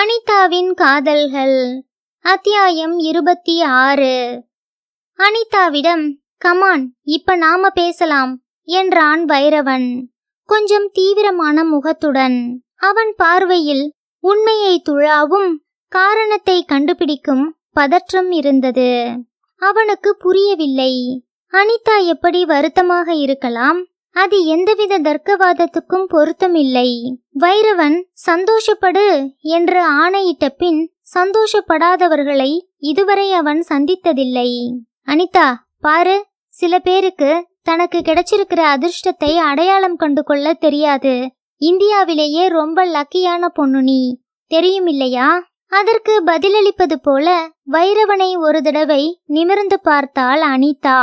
அனிதாவின் காதல்கள் அத்தியாயம் இருபத்தி ஆறு அனிதாவிடம் கமான் இப்ப நாம பேசலாம் என்றான் வைரவன் கொஞ்சம் தீவிரமான முகத்துடன் அவன் பார்வையில் உண்மையை துழாவும் காரணத்தை கண்டுபிடிக்கும் பதற்றம் இருந்தது அவனுக்கு புரியவில்லை அனிதா எப்படி வருத்தமாக இருக்கலாம் அது எந்தவித தர்க்கவாதத்துக்கும் பொருத்தமில்லை வைரவன் சந்தோஷப்படு என்று ஆணையிட்ட பின் சந்தோஷப்படாதவர்களை இதுவரை அவன் சந்தித்ததில்லை அனிதா பாரு சில பேருக்கு தனக்கு கிடைச்சிருக்கிற அதிர்ஷ்டத்தை அடையாளம் கண்டு கொள்ள தெரியாது இந்தியாவிலேயே ரொம்ப லக்கியான பொண்ணு நீ தெரியும் இல்லையா அதற்கு பதிலளிப்பது போல வைரவனை ஒரு தடவை நிமிர்ந்து பார்த்தாள் அனிதா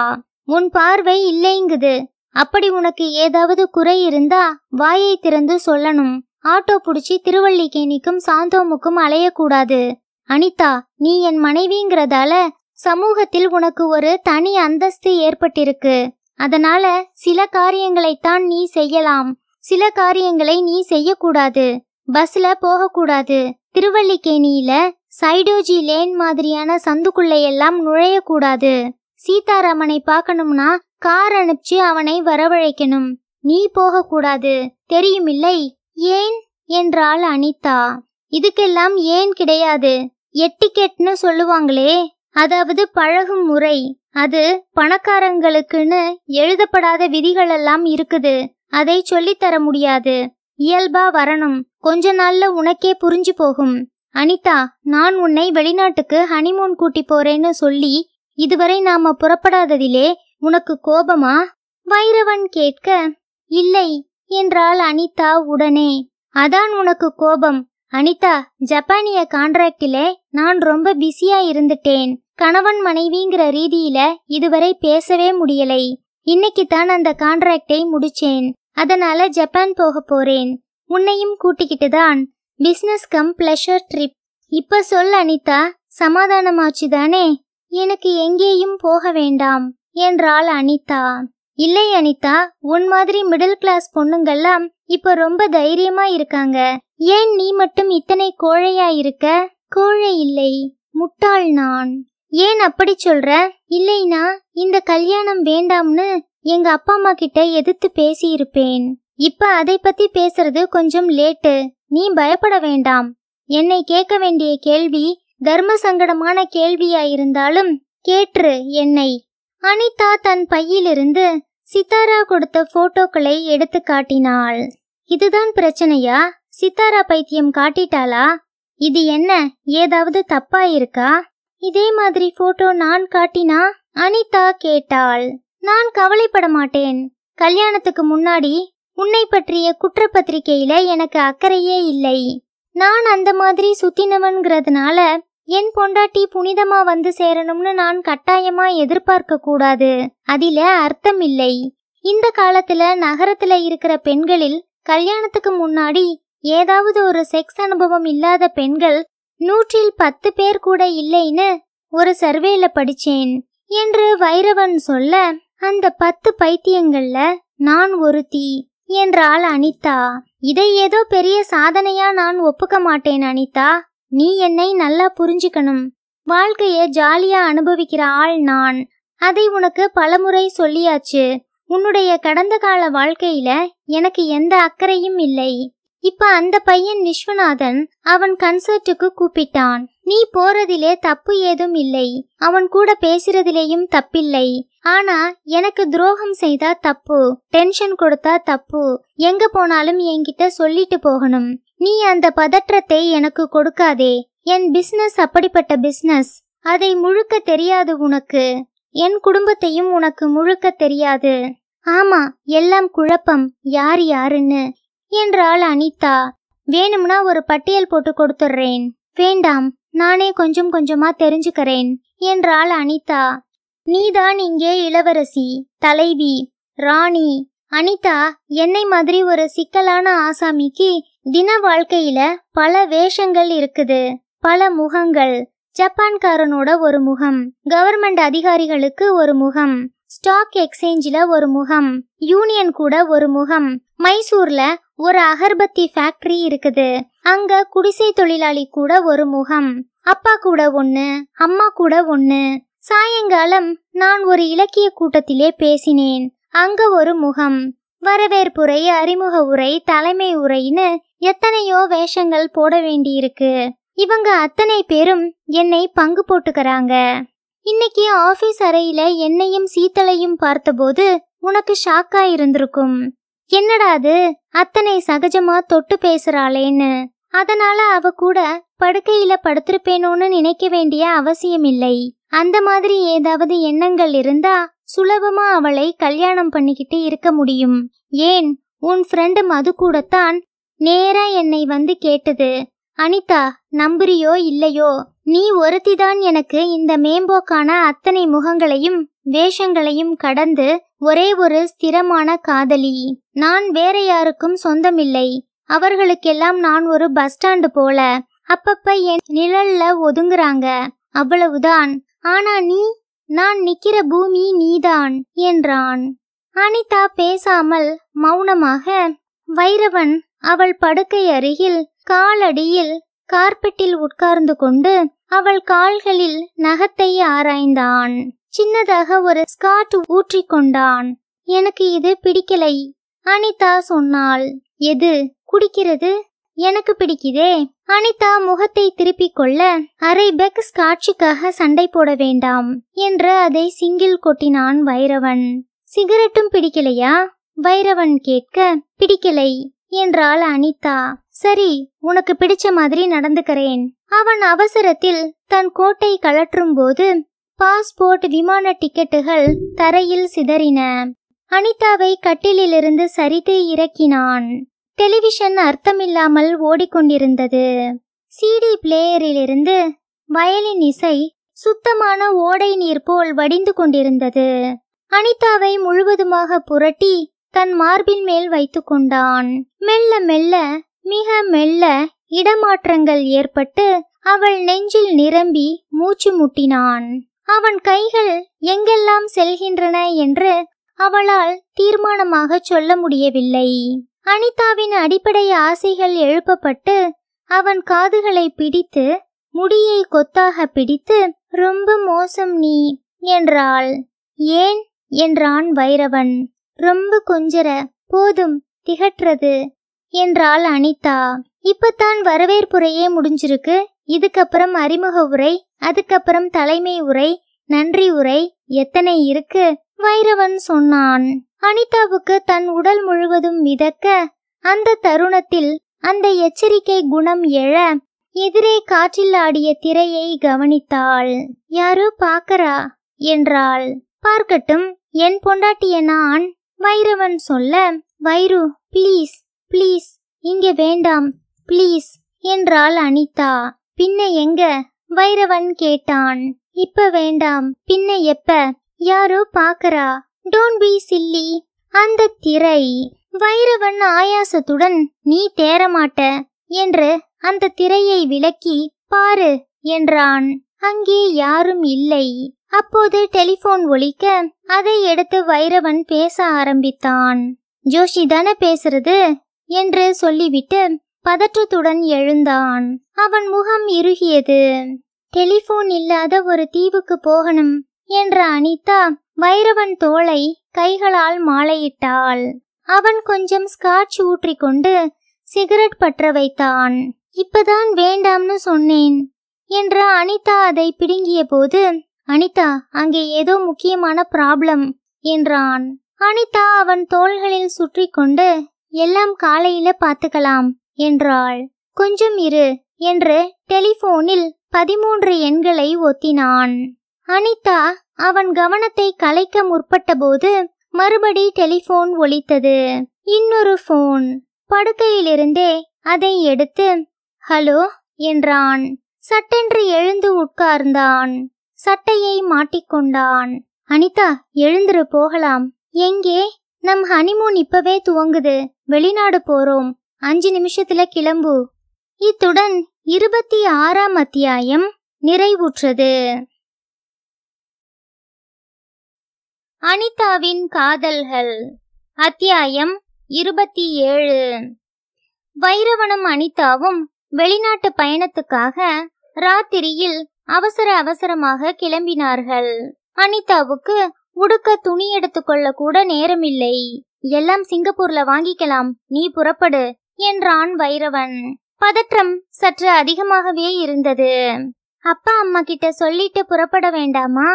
உன் பார்வை இல்லைங்குது அப்படி உனக்கு ஏதாவது குறை இருந்தா வாயை திறந்து சொல்லணும் ஆட்டோ புடிச்சி திருவள்ளிக்கேணிக்கும் சாந்தோமுக்கும் அலையக்கூடாது அனிதா நீ என் மனைவிங்கிறதால சமூகத்தில் உனக்கு ஒரு தனி அந்தஸ்து ஏற்பட்டிருக்கு அதனால சில காரியங்களைத்தான் நீ செய்யலாம் சில காரியங்களை நீ செய்யக்கூடாது பஸ்ல போகக்கூடாது திருவள்ளிக்கேணியில சைடோஜி லேன் மாதிரியான சந்துக்குள்ளையெல்லாம் நுழையக்கூடாது சீதாராமனை பார்க்கணும்னா கார் அனுப்பிச்சு அவனை வரவழைக்கணும் நீ போகக்கூடாது தெரியுமில்லை ஏன் என்றாள் அனிதா இதுக்கெல்லாம் ஏன் கிடையாது எட்டிக்கெட்னு சொல்லுவாங்களே அதாவது பழகும் முறை அது பணக்காரங்களுக்குன்னு எழுதப்படாத விதிகள் எல்லாம் இருக்குது அதை சொல்லித்தர முடியாது இயல்பா வரணும் கொஞ்ச நாள்ல உனக்கே புரிஞ்சு போகும் அனிதா நான் உன்னை வெளிநாட்டுக்கு ஹனிமூன் கூட்டி போறேன்னு சொல்லி இதுவரை நாம புறப்படாததிலே உனக்கு கோபமா வைரவன் கேட்க இல்லை என்றாள் அனிதா உடனே அதான் உனக்கு கோபம் அனிதா ஜப்பானிய கான்ட்ராக்டிலே நான் ரொம்ப பிஸியா இருந்துட்டேன் கணவன் மனைவிங்கிற ரீதியில இதுவரை பேசவே முடியலை இன்னைக்கு தான் அந்த கான்ட்ராக்டை முடிச்சேன் அதனால ஜப்பான் போக போறேன் உன்னையும் கூட்டிக்கிட்டு தான் பிஸ்னஸ் கம் பிளஷர் ட்ரிப் இப்ப சொல் அனிதா சமாதானமாச்சு தானே எனக்கு எங்கேயும் போக வேண்டாம் என்றாள் அனிதா இல்லை அனிதா உன் மாதிரி மிடில் கிளாஸ் பொண்ணுங்கெல்லாம் இப்ப ரொம்ப தைரியமா இருக்காங்க ஏன் நீ மட்டும் இத்தனை கோழையா இருக்க கோழை இல்லை முட்டாள் நான் ஏன் அப்படி சொல்ற இல்லைனா இந்த கல்யாணம் வேண்டாம்னு எங்க அப்பா அம்மா கிட்ட எதிர்த்து பேசியிருப்பேன் இப்ப அதை பத்தி பேசுறது கொஞ்சம் லேட்டு நீ பயப்பட வேண்டாம் என்னை கேட்க வேண்டிய கேள்வி தர்ம சங்கடமான கேள்வியாயிருந்தாலும் கேற்று என்னை அனிதா தன் பையிலிருந்து சித்தாரா கொடுத்த போட்டோக்களை எடுத்து காட்டினாள் இதுதான் பிரச்சனையா சித்தாரா பைத்தியம் காட்டிட்டாளா இது என்ன ஏதாவது தப்பா இருக்கா இதே மாதிரி போட்டோ நான் காட்டினா அனிதா கேட்டாள் நான் கவலைப்பட மாட்டேன் கல்யாணத்துக்கு முன்னாடி உன்னை பற்றிய குற்றப்பத்திரிகையில எனக்கு அக்கறையே இல்லை நான் அந்த மாதிரி சுத்தினவன்கிறதுனால என் பொண்டாட்டி புனிதமா வந்து சேரணும்னு நான் கட்டாயமா எதிர்பார்க்க கூடாது அதில அர்த்தம் இல்லை இந்த காலத்துல நகரத்துல இருக்கிற பெண்களில் கல்யாணத்துக்கு முன்னாடி ஏதாவது ஒரு செக்ஸ் அனுபவம் இல்லாத பெண்கள் நூற்றில் பத்து பேர் கூட இல்லைன்னு ஒரு சர்வேல படிச்சேன் என்று வைரவன் சொல்ல அந்த பத்து பைத்தியங்கள்ல நான் ஒருத்தி என்றாள் அனிதா இதை ஏதோ பெரிய சாதனையா நான் ஒப்புக்க மாட்டேன் அனிதா நீ என்னை நல்லா புரிஞ்சுக்கணும் வாழ்க்கைய ஜாலியா அனுபவிக்கிற ஆள் நான் அதை உனக்கு பலமுறை சொல்லியாச்சு உன்னுடைய கடந்த கால வாழ்க்கையில எனக்கு எந்த அக்கறையும் இல்லை இப்ப அந்த பையன் விஸ்வநாதன் அவன் கன்சர்ட்டுக்கு கூப்பிட்டான் நீ போறதிலே தப்பு ஏதும் இல்லை அவன் கூட பேசுறதிலேயும் தப்பில்லை ஆனா எனக்கு துரோகம் செய்தா தப்பு டென்ஷன் கொடுத்தா தப்பு எங்க போனாலும் என்கிட்ட சொல்லிட்டு போகணும் நீ அந்த பதற்றத்தை எனக்கு கொடுக்காதே என் பிசினஸ் அப்படிப்பட்ட பிசினஸ் அதை முழுக்க தெரியாது உனக்கு என் குடும்பத்தையும் உனக்கு முழுக்க தெரியாது ஆமா எல்லாம் குழப்பம் யார் யாருன்னு என்றாள் அனிதா வேணும்னா ஒரு பட்டியல் போட்டு கொடுத்துடுறேன் வேண்டாம் நானே கொஞ்சம் கொஞ்சமா தெரிஞ்சுக்கிறேன் என்றாள் அனிதா நீதான் இங்கே இளவரசி தலைவி ராணி அனிதா என்னை மாதிரி ஒரு சிக்கலான ஆசாமிக்கு தின வாழ்க்கையில பல வேஷங்கள் இருக்குது பல முகங்கள் ஜப்பான்காரனோட ஒரு முகம் கவர்மெண்ட் அதிகாரிகளுக்கு ஒரு முகம் ஸ்டாக் எக்ஸ்சேஞ்சில் ஒரு முகம் யூனியன் கூட ஒரு முகம் மைசூர்ல ஒரு அகர்பத்தி ஃபேக்டரி இருக்குது அங்க குடிசை தொழிலாளி கூட ஒரு முகம் அப்பா கூட ஒண்ணு அம்மா கூட ஒண்ணு சாயங்காலம் நான் ஒரு இலக்கிய கூட்டத்திலே பேசினேன் அங்க ஒரு முகம் வரவேற்புரை அறிமுக உரை தலைமை உரைன்னு எத்தனையோ வேஷங்கள் போட வேண்டியிருக்கு இவங்க அத்தனை பேரும் என்னை பங்கு போட்டுக்கறாங்க இன்னைக்கு ஆபீஸ் அறையில என்னையும் சீத்தலையும் பார்த்தபோது உனக்கு ஷாக்கா இருந்திருக்கும் என்னடாது அத்தனை சகஜமா தொட்டு பேசுறாளேன்னு அதனால அவ கூட படுக்கையில படுத்திருப்பேனோன்னு நினைக்க வேண்டிய அவசியம் இல்லை அந்த மாதிரி ஏதாவது எண்ணங்கள் இருந்தா சுலபமா அவளை கல்யாணம் பண்ணிக்கிட்டு இருக்க முடியும் ஏன் உன் ஃப்ரெண்டு மது கூடத்தான் நேரா என்னை வந்து கேட்டது அனிதா நம்புறியோ இல்லையோ நீ ஒருத்திதான் எனக்கு இந்த மேம்போக்கான அத்தனை முகங்களையும் வேஷங்களையும் கடந்து ஒரே ஒரு ஸ்திரமான காதலி நான் வேற யாருக்கும் சொந்தமில்லை அவர்களுக்கெல்லாம் நான் ஒரு பஸ் ஸ்டாண்டு போல அப்பப்ப என் நிழல்ல ஒதுங்குறாங்க அவ்வளவுதான் ஆனா நீ நான் நிக்கிற பூமி நீதான் என்றான் அனிதா பேசாமல் மௌனமாக வைரவன் அவள் படுக்கை அருகில் காலடியில் கார்பெட்டில் உட்கார்ந்து கொண்டு அவள் கால்களில் நகத்தை ஆராய்ந்தான் சின்னதாக ஒரு ஸ்காட் ஊற்றி கொண்டான் எனக்கு இது பிடிக்கலை அனிதா சொன்னாள் எது குடிக்கிறது எனக்கு பிடிக்குதே அனிதா முகத்தை திருப்பிக் கொள்ள அரை பெக் ஸ்காட்சிக்காக சண்டை போட வேண்டாம் என்று அதை சிங்கில் கொட்டினான் வைரவன் சிகரெட்டும் பிடிக்கலையா வைரவன் கேட்க பிடிக்கலை என்றாள் அனிதா சரி உனக்கு பிடிச்ச மாதிரி நடந்துக்கிறேன் அவன் அவசரத்தில் தன் கோட்டை கழற்றும் போது பாஸ்போர்ட் விமான டிக்கெட்டுகள் தரையில் சிதறின அனிதாவை கட்டிலிலிருந்து சரித்து இறக்கினான் டெலிவிஷன் அர்த்தமில்லாமல் ஓடிக்கொண்டிருந்தது சிடி பிளேயரிலிருந்து வயலின் இசை சுத்தமான ஓடை நீர் போல் வடிந்து கொண்டிருந்தது அனிதாவை முழுவதுமாக புரட்டி தன் மார்பின் மேல் வைத்து கொண்டான் மெல்ல மெல்ல மிக மெல்ல இடமாற்றங்கள் ஏற்பட்டு அவள் நெஞ்சில் நிரம்பி மூச்சு முட்டினான் அவன் கைகள் எங்கெல்லாம் செல்கின்றன என்று அவளால் தீர்மானமாக சொல்ல முடியவில்லை அனிதாவின் அடிப்படை ஆசைகள் எழுப்பப்பட்டு அவன் காதுகளை பிடித்து முடியை கொத்தாக பிடித்து ரொம்ப மோசம் நீ என்றாள் ஏன் என்றான் வைரவன் ரொம்ப கொஞ்சற போதும் திகற்றது என்றாள் அனிதா இப்பத்தான் வரவேற்புரையே முடிஞ்சிருக்கு இதுக்கப்புறம் அறிமுக உரை அதுக்கப்புறம் தலைமை உரை நன்றி உரை எத்தனை இருக்கு வைரவன் சொன்னான் அனிதாவுக்கு தன் உடல் முழுவதும் மிதக்க அந்த தருணத்தில் அந்த எச்சரிக்கை குணம் எழ எதிரே காற்றில் ஆடிய திரையை கவனித்தாள் யாரோ பார்க்கறா என்றாள் பார்க்கட்டும் என் பொண்டாட்டிய நான் வைரவன் சொல்ல வைரு ப்ளீஸ் ப்ளீஸ் இங்க வேண்டாம் ப்ளீஸ் என்றாள் அனிதா பின்ன எங்க வைரவன் கேட்டான் இப்ப வேண்டாம் பின்ன எப்ப யாரோ பாக்கறா டோன்ட் பி சில்லி அந்த திரை வைரவன் ஆயாசத்துடன் நீ தேரமாட்ட என்று அந்த திரையை விலக்கி பாரு என்றான் அங்கே யாரும் இல்லை அப்போது டெலிபோன் ஒழிக்க அதை எடுத்து வைரவன் பேச ஆரம்பித்தான் ஜோஷி தானே பேசுறது என்று சொல்லிவிட்டு பதற்றத்துடன் எழுந்தான் அவன் முகம் இறுகியது டெலிபோன் இல்லாத ஒரு தீவுக்கு போகணும் என்ற அனிதா வைரவன் தோலை கைகளால் மாலையிட்டாள் அவன் கொஞ்சம் ஸ்காட்ச் ஊற்றி கொண்டு சிகரெட் பற்ற வைத்தான் இப்பதான் வேண்டாம்னு சொன்னேன் என்று அனிதா அதை பிடுங்கிய போது அனிதா அங்கே ஏதோ முக்கியமான ப்ராப்ளம் என்றான் அனிதா அவன் தோள்களில் சுற்றி கொண்டு எல்லாம் காலையில பார்த்துக்கலாம் என்றாள் கொஞ்சம் இரு என்று டெலிபோனில் பதிமூன்று எண்களை ஒத்தினான் அனிதா அவன் கவனத்தை கலைக்க முற்பட்டபோது மறுபடி டெலிபோன் ஒலித்தது இன்னொரு போன் படுக்கையிலிருந்தே அதை எடுத்து ஹலோ என்றான் சட்டென்று எழுந்து உட்கார்ந்தான் சட்டையை மாட்டிக்கொண்டான் அனிதா எழுந்துரு போகலாம் எங்கே நம் ஹனிமூன் இப்பவே துவங்குது வெளிநாடு போறோம் அஞ்சு நிமிஷத்துல கிளம்பு இத்துடன் இருபத்தி ஆறாம் அத்தியாயம் நிறைவுற்றது அனிதாவின் காதல்கள் அத்தியாயம் இருபத்தி ஏழு வைரவனும் அனிதாவும் வெளிநாட்டு பயணத்துக்காக ராத்திரியில் அவசர அவசரமாக கிளம்பினார்கள் அனிதாவுக்கு உடுக்க துணி எடுத்துக்கொள்ள கூட நேரமில்லை எல்லாம் சிங்கப்பூர்ல வாங்கிக்கலாம் நீ புறப்படு என்றான் வைரவன் பதற்றம் சற்று அதிகமாகவே இருந்தது அப்பா அம்மா கிட்ட சொல்லிட்டு புறப்பட வேண்டாமா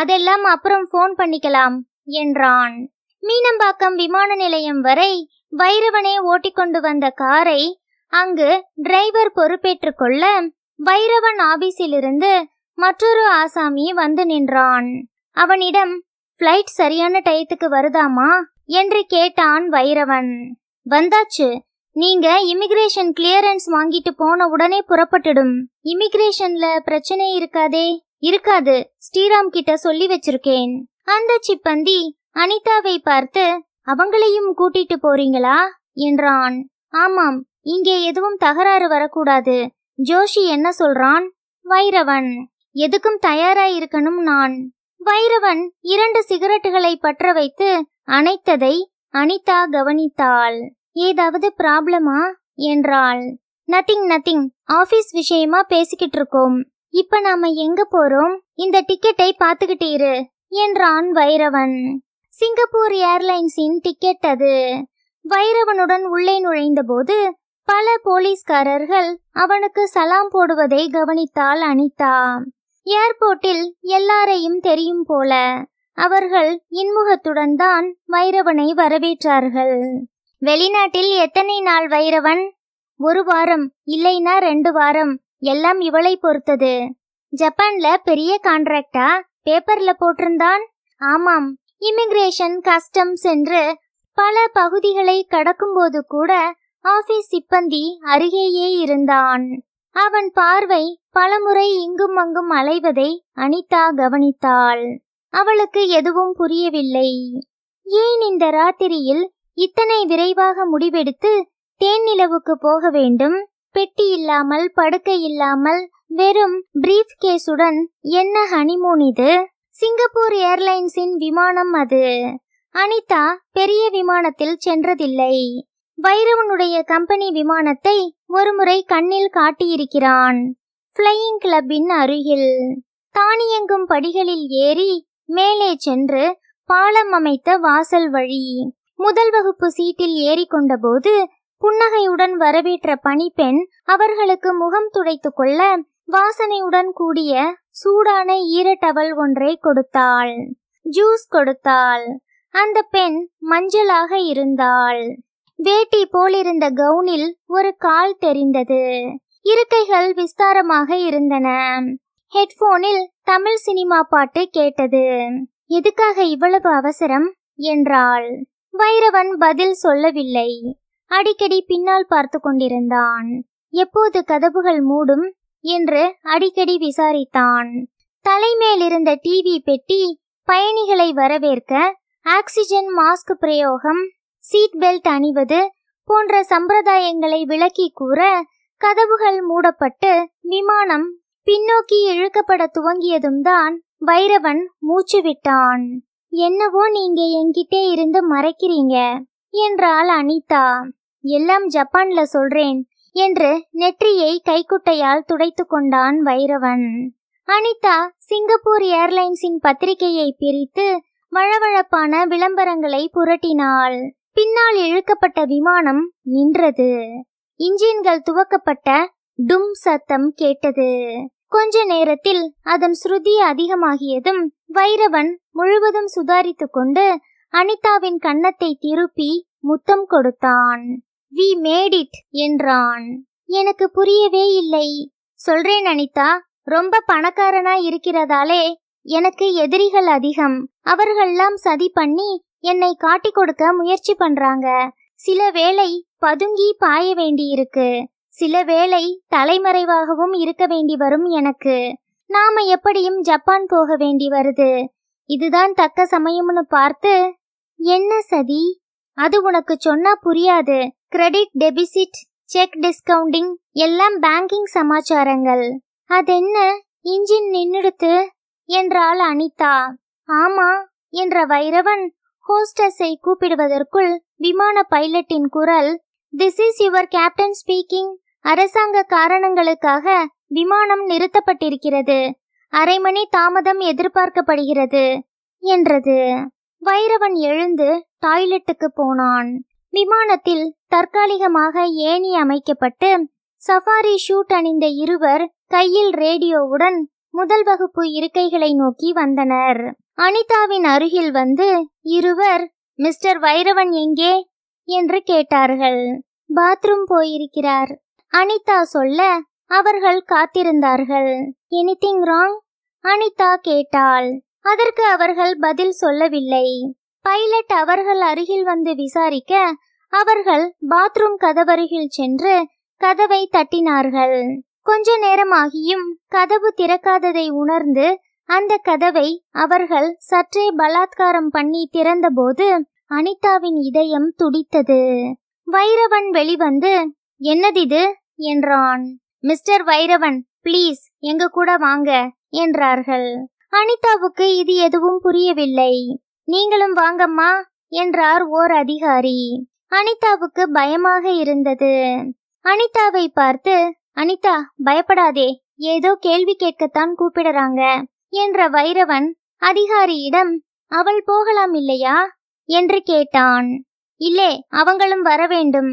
அதெல்லாம் அப்புறம் போன் பண்ணிக்கலாம் என்றான் மீனம்பாக்கம் விமான நிலையம் வரை வைரவனே ஓட்டிக்கொண்டு வந்த காரை அங்கு டிரைவர் பொறுப்பேற்றுக்கொள்ள வைரவன் ஆபீஸிலிருந்து மற்றொரு ஆசாமி வந்து நின்றான் அவனிடம் ஃப்ளைட் சரியான டயத்துக்கு வருதாமா என்று கேட்டான் வைரவன் வந்தாச்சு நீங்க இமிகிரேஷன் கிளியரன்ஸ் வாங்கிட்டு போன உடனே புறப்பட்டுடும் இமிகிரேஷன்ல பிரச்சனை இருக்காதே இருக்காது ஸ்ரீராம் கிட்ட சொல்லி வச்சிருக்கேன் அந்த சிப்பந்தி அனிதாவை பார்த்து அவங்களையும் கூட்டிட்டு போறீங்களா என்றான் ஆமாம் இங்கே எதுவும் தகராறு வரக்கூடாது ஜோஷி என்ன சொல்றான் வைரவன் எதுக்கும் தயாராயிருக்கணும் இருக்கணும் நான் வைரவன் இரண்டு சிகரெட்டுகளை பற்ற வைத்து அணைத்ததை அனிதா கவனித்தாள் ஏதாவது ப்ராப்ளமா என்றாள் நத்திங் நத்திங் ஆபீஸ் விஷயமா பேசிக்கிட்டு இருக்கோம் இப்ப நாம எங்க போறோம் இந்த டிக்கெட்டை பாத்துக்கிட்டு இரு என்றான் வைரவன் சிங்கப்பூர் ஏர்லைன்ஸின் டிக்கெட் அது வைரவனுடன் உள்ளே நுழைந்தபோது பல போலீஸ்காரர்கள் அவனுக்கு சலாம் போடுவதை கவனித்தால் அனிதா ஏர்போர்ட்டில் எல்லாரையும் தெரியும் போல அவர்கள் இன்முகத்துடன் தான் வைரவனை வரவேற்றார்கள் வெளிநாட்டில் எத்தனை நாள் வைரவன் ஒரு வாரம் இல்லைனா ரெண்டு வாரம் எல்லாம் இவளை பொறுத்தது ஜப்பான்ல பெரிய கான்ட்ராக்டா பேப்பர்ல போட்டிருந்தான் ஆமாம் இமிகிரேஷன் கஸ்டம்ஸ் என்று பல பகுதிகளை கடக்கும்போது கூட ஆபீஸ் சிப்பந்தி அருகேயே இருந்தான் அவன் பார்வை பலமுறை இங்கும் அங்கும் அலைவதை அனிதா கவனித்தாள் அவளுக்கு எதுவும் புரியவில்லை ஏன் இந்த ராத்திரியில் இத்தனை விரைவாக முடிவெடுத்து தேன் நிலவுக்கு போக வேண்டும் பெட்டி இல்லாமல் படுக்கை இல்லாமல் வெறும் பிரீஃப் கேஸுடன் என்ன ஹனிமூன் இது சிங்கப்பூர் ஏர்லைன்ஸின் விமானம் அது அனிதா பெரிய விமானத்தில் சென்றதில்லை வைரவனுடைய கம்பெனி விமானத்தை ஒருமுறை கண்ணில் காட்டியிருக்கிறான் ஃப்ளையிங் கிளப்பின் அருகில் தானியங்கும் படிகளில் ஏறி மேலே சென்று பாலம் அமைத்த வாசல் வழி முதல் வகுப்பு சீட்டில் கொண்டபோது புன்னகையுடன் வரவேற்ற பணிப்பெண் அவர்களுக்கு முகம் துடைத்து கொள்ள வாசனையுடன் கூடிய சூடான ஈரட்டவல் ஒன்றை கொடுத்தாள் ஜூஸ் கொடுத்தாள் அந்த பெண் மஞ்சளாக இருந்தாள் வேட்டி போலிருந்த கவுனில் ஒரு கால் தெரிந்தது இருக்கைகள் விஸ்தாரமாக இருந்தன ஹெட்போனில் தமிழ் சினிமா பாட்டு கேட்டது எதுக்காக இவ்வளவு அவசரம் என்றாள் வைரவன் பதில் சொல்லவில்லை அடிக்கடி பின்னால் பார்த்து கொண்டிருந்தான் எப்போது கதவுகள் மூடும் என்று அடிக்கடி விசாரித்தான் தலைமேலிருந்த டிவி பெட்டி பயணிகளை வரவேற்க ஆக்சிஜன் மாஸ்க் பிரயோகம் சீட் பெல்ட் அணிவது போன்ற சம்பிரதாயங்களை விளக்கி கூற கதவுகள் மூடப்பட்டு விமானம் பின்னோக்கி இழுக்கப்பட துவங்கியதும் தான் வைரவன் மூச்சு விட்டான் என்னவோ நீங்க என்கிட்டே இருந்து மறைக்கிறீங்க என்றாள் அனிதா எல்லாம் ஜப்பான்ல சொல்றேன் என்று நெற்றியை கைக்குட்டையால் துடைத்து கொண்டான் வைரவன் அனிதா சிங்கப்பூர் ஏர்லைன்ஸின் பத்திரிகையை பிரித்து வழவழப்பான விளம்பரங்களை புரட்டினாள் பின்னால் இழுக்கப்பட்ட விமானம் நின்றது இன்ஜின்கள் துவக்கப்பட்ட டும் சத்தம் கேட்டது கொஞ்ச நேரத்தில் அதன் ஸ்ருதி அதிகமாகியதும் வைரவன் முழுவதும் சுதாரித்து கொண்டு அனிதாவின் கன்னத்தை திருப்பி முத்தம் கொடுத்தான் வி மேட் இட் என்றான் எனக்கு புரியவே இல்லை சொல்றேன் அனிதா ரொம்ப பணக்காரனா இருக்கிறதாலே எனக்கு எதிரிகள் அதிகம் அவர்கள்லாம் சதி பண்ணி என்னை காட்டி கொடுக்க முயற்சி பண்றாங்க சில வேளை பதுங்கி பாய வேண்டியிருக்கு சில வேளை தலைமறைவாகவும் இருக்க வேண்டி வரும் எனக்கு நாம எப்படியும் ஜப்பான் போக வேண்டி வருது இதுதான் தக்க சமயம்னு பார்த்து என்ன சதி அது உனக்கு சொன்னா புரியாது கிரெடிட் டெபிசிட் செக் டிஸ்கவுண்டிங் எல்லாம் பேங்கிங் சமாச்சாரங்கள் அதென்ன இன்ஜின் நின்னுடுத்து என்றாள் அனிதா ஆமா என்ற வைரவன் ஹோஸ்டஸை கூப்பிடுவதற்குள் விமான பைலட்டின் குரல் this is your captain speaking அரசாங்க காரணங்களுக்காக விமானம் நிறுத்தப்பட்டிருக்கிறது அரை மணி தாமதம் எதிர்பார்க்கப்படுகிறது என்றது வைரவன் எழுந்து டாய்லெட்டுக்கு போனான் விமானத்தில் தற்காலிகமாக ஏணி அமைக்கப்பட்டு சஃபாரி ஷூட் அணிந்த இருவர் கையில் ரேடியோவுடன் முதல் வகுப்பு இருக்கைகளை நோக்கி வந்தனர் அனிதாவின் அருகில் வந்து இருவர் மிஸ்டர் வைரவன் எங்கே என்று கேட்டார்கள் பாத்ரூம் போயிருக்கிறார் அனிதா சொல்ல அவர்கள் காத்திருந்தார்கள் எனிதிங் ராங் அனிதா கேட்டாள் அதற்கு அவர்கள் பதில் சொல்லவில்லை பைலட் அவர்கள் அருகில் வந்து விசாரிக்க அவர்கள் பாத்ரூம் கதவருகில் சென்று கதவை தட்டினார்கள் கொஞ்ச நேரமாகியும் கதவு திறக்காததை உணர்ந்து அந்த கதவை அவர்கள் சற்றே பலாத்காரம் பண்ணி திறந்தபோது அனிதாவின் இதயம் துடித்தது வைரவன் வெளிவந்து என்னதிது என்றான் மிஸ்டர் வைரவன் ப்ளீஸ் எங்க கூட வாங்க என்றார்கள் அனிதாவுக்கு இது எதுவும் புரியவில்லை நீங்களும் வாங்கம்மா என்றார் ஓர் அதிகாரி அனிதாவுக்கு பயமாக இருந்தது அனிதாவை பார்த்து அனிதா பயப்படாதே ஏதோ கேள்வி கேட்கத்தான் கூப்பிடுறாங்க என்ற வைரவன் அதிகாரியிடம் அவள் போகலாம் இல்லையா என்று கேட்டான் இல்லே அவங்களும் வரவேண்டும்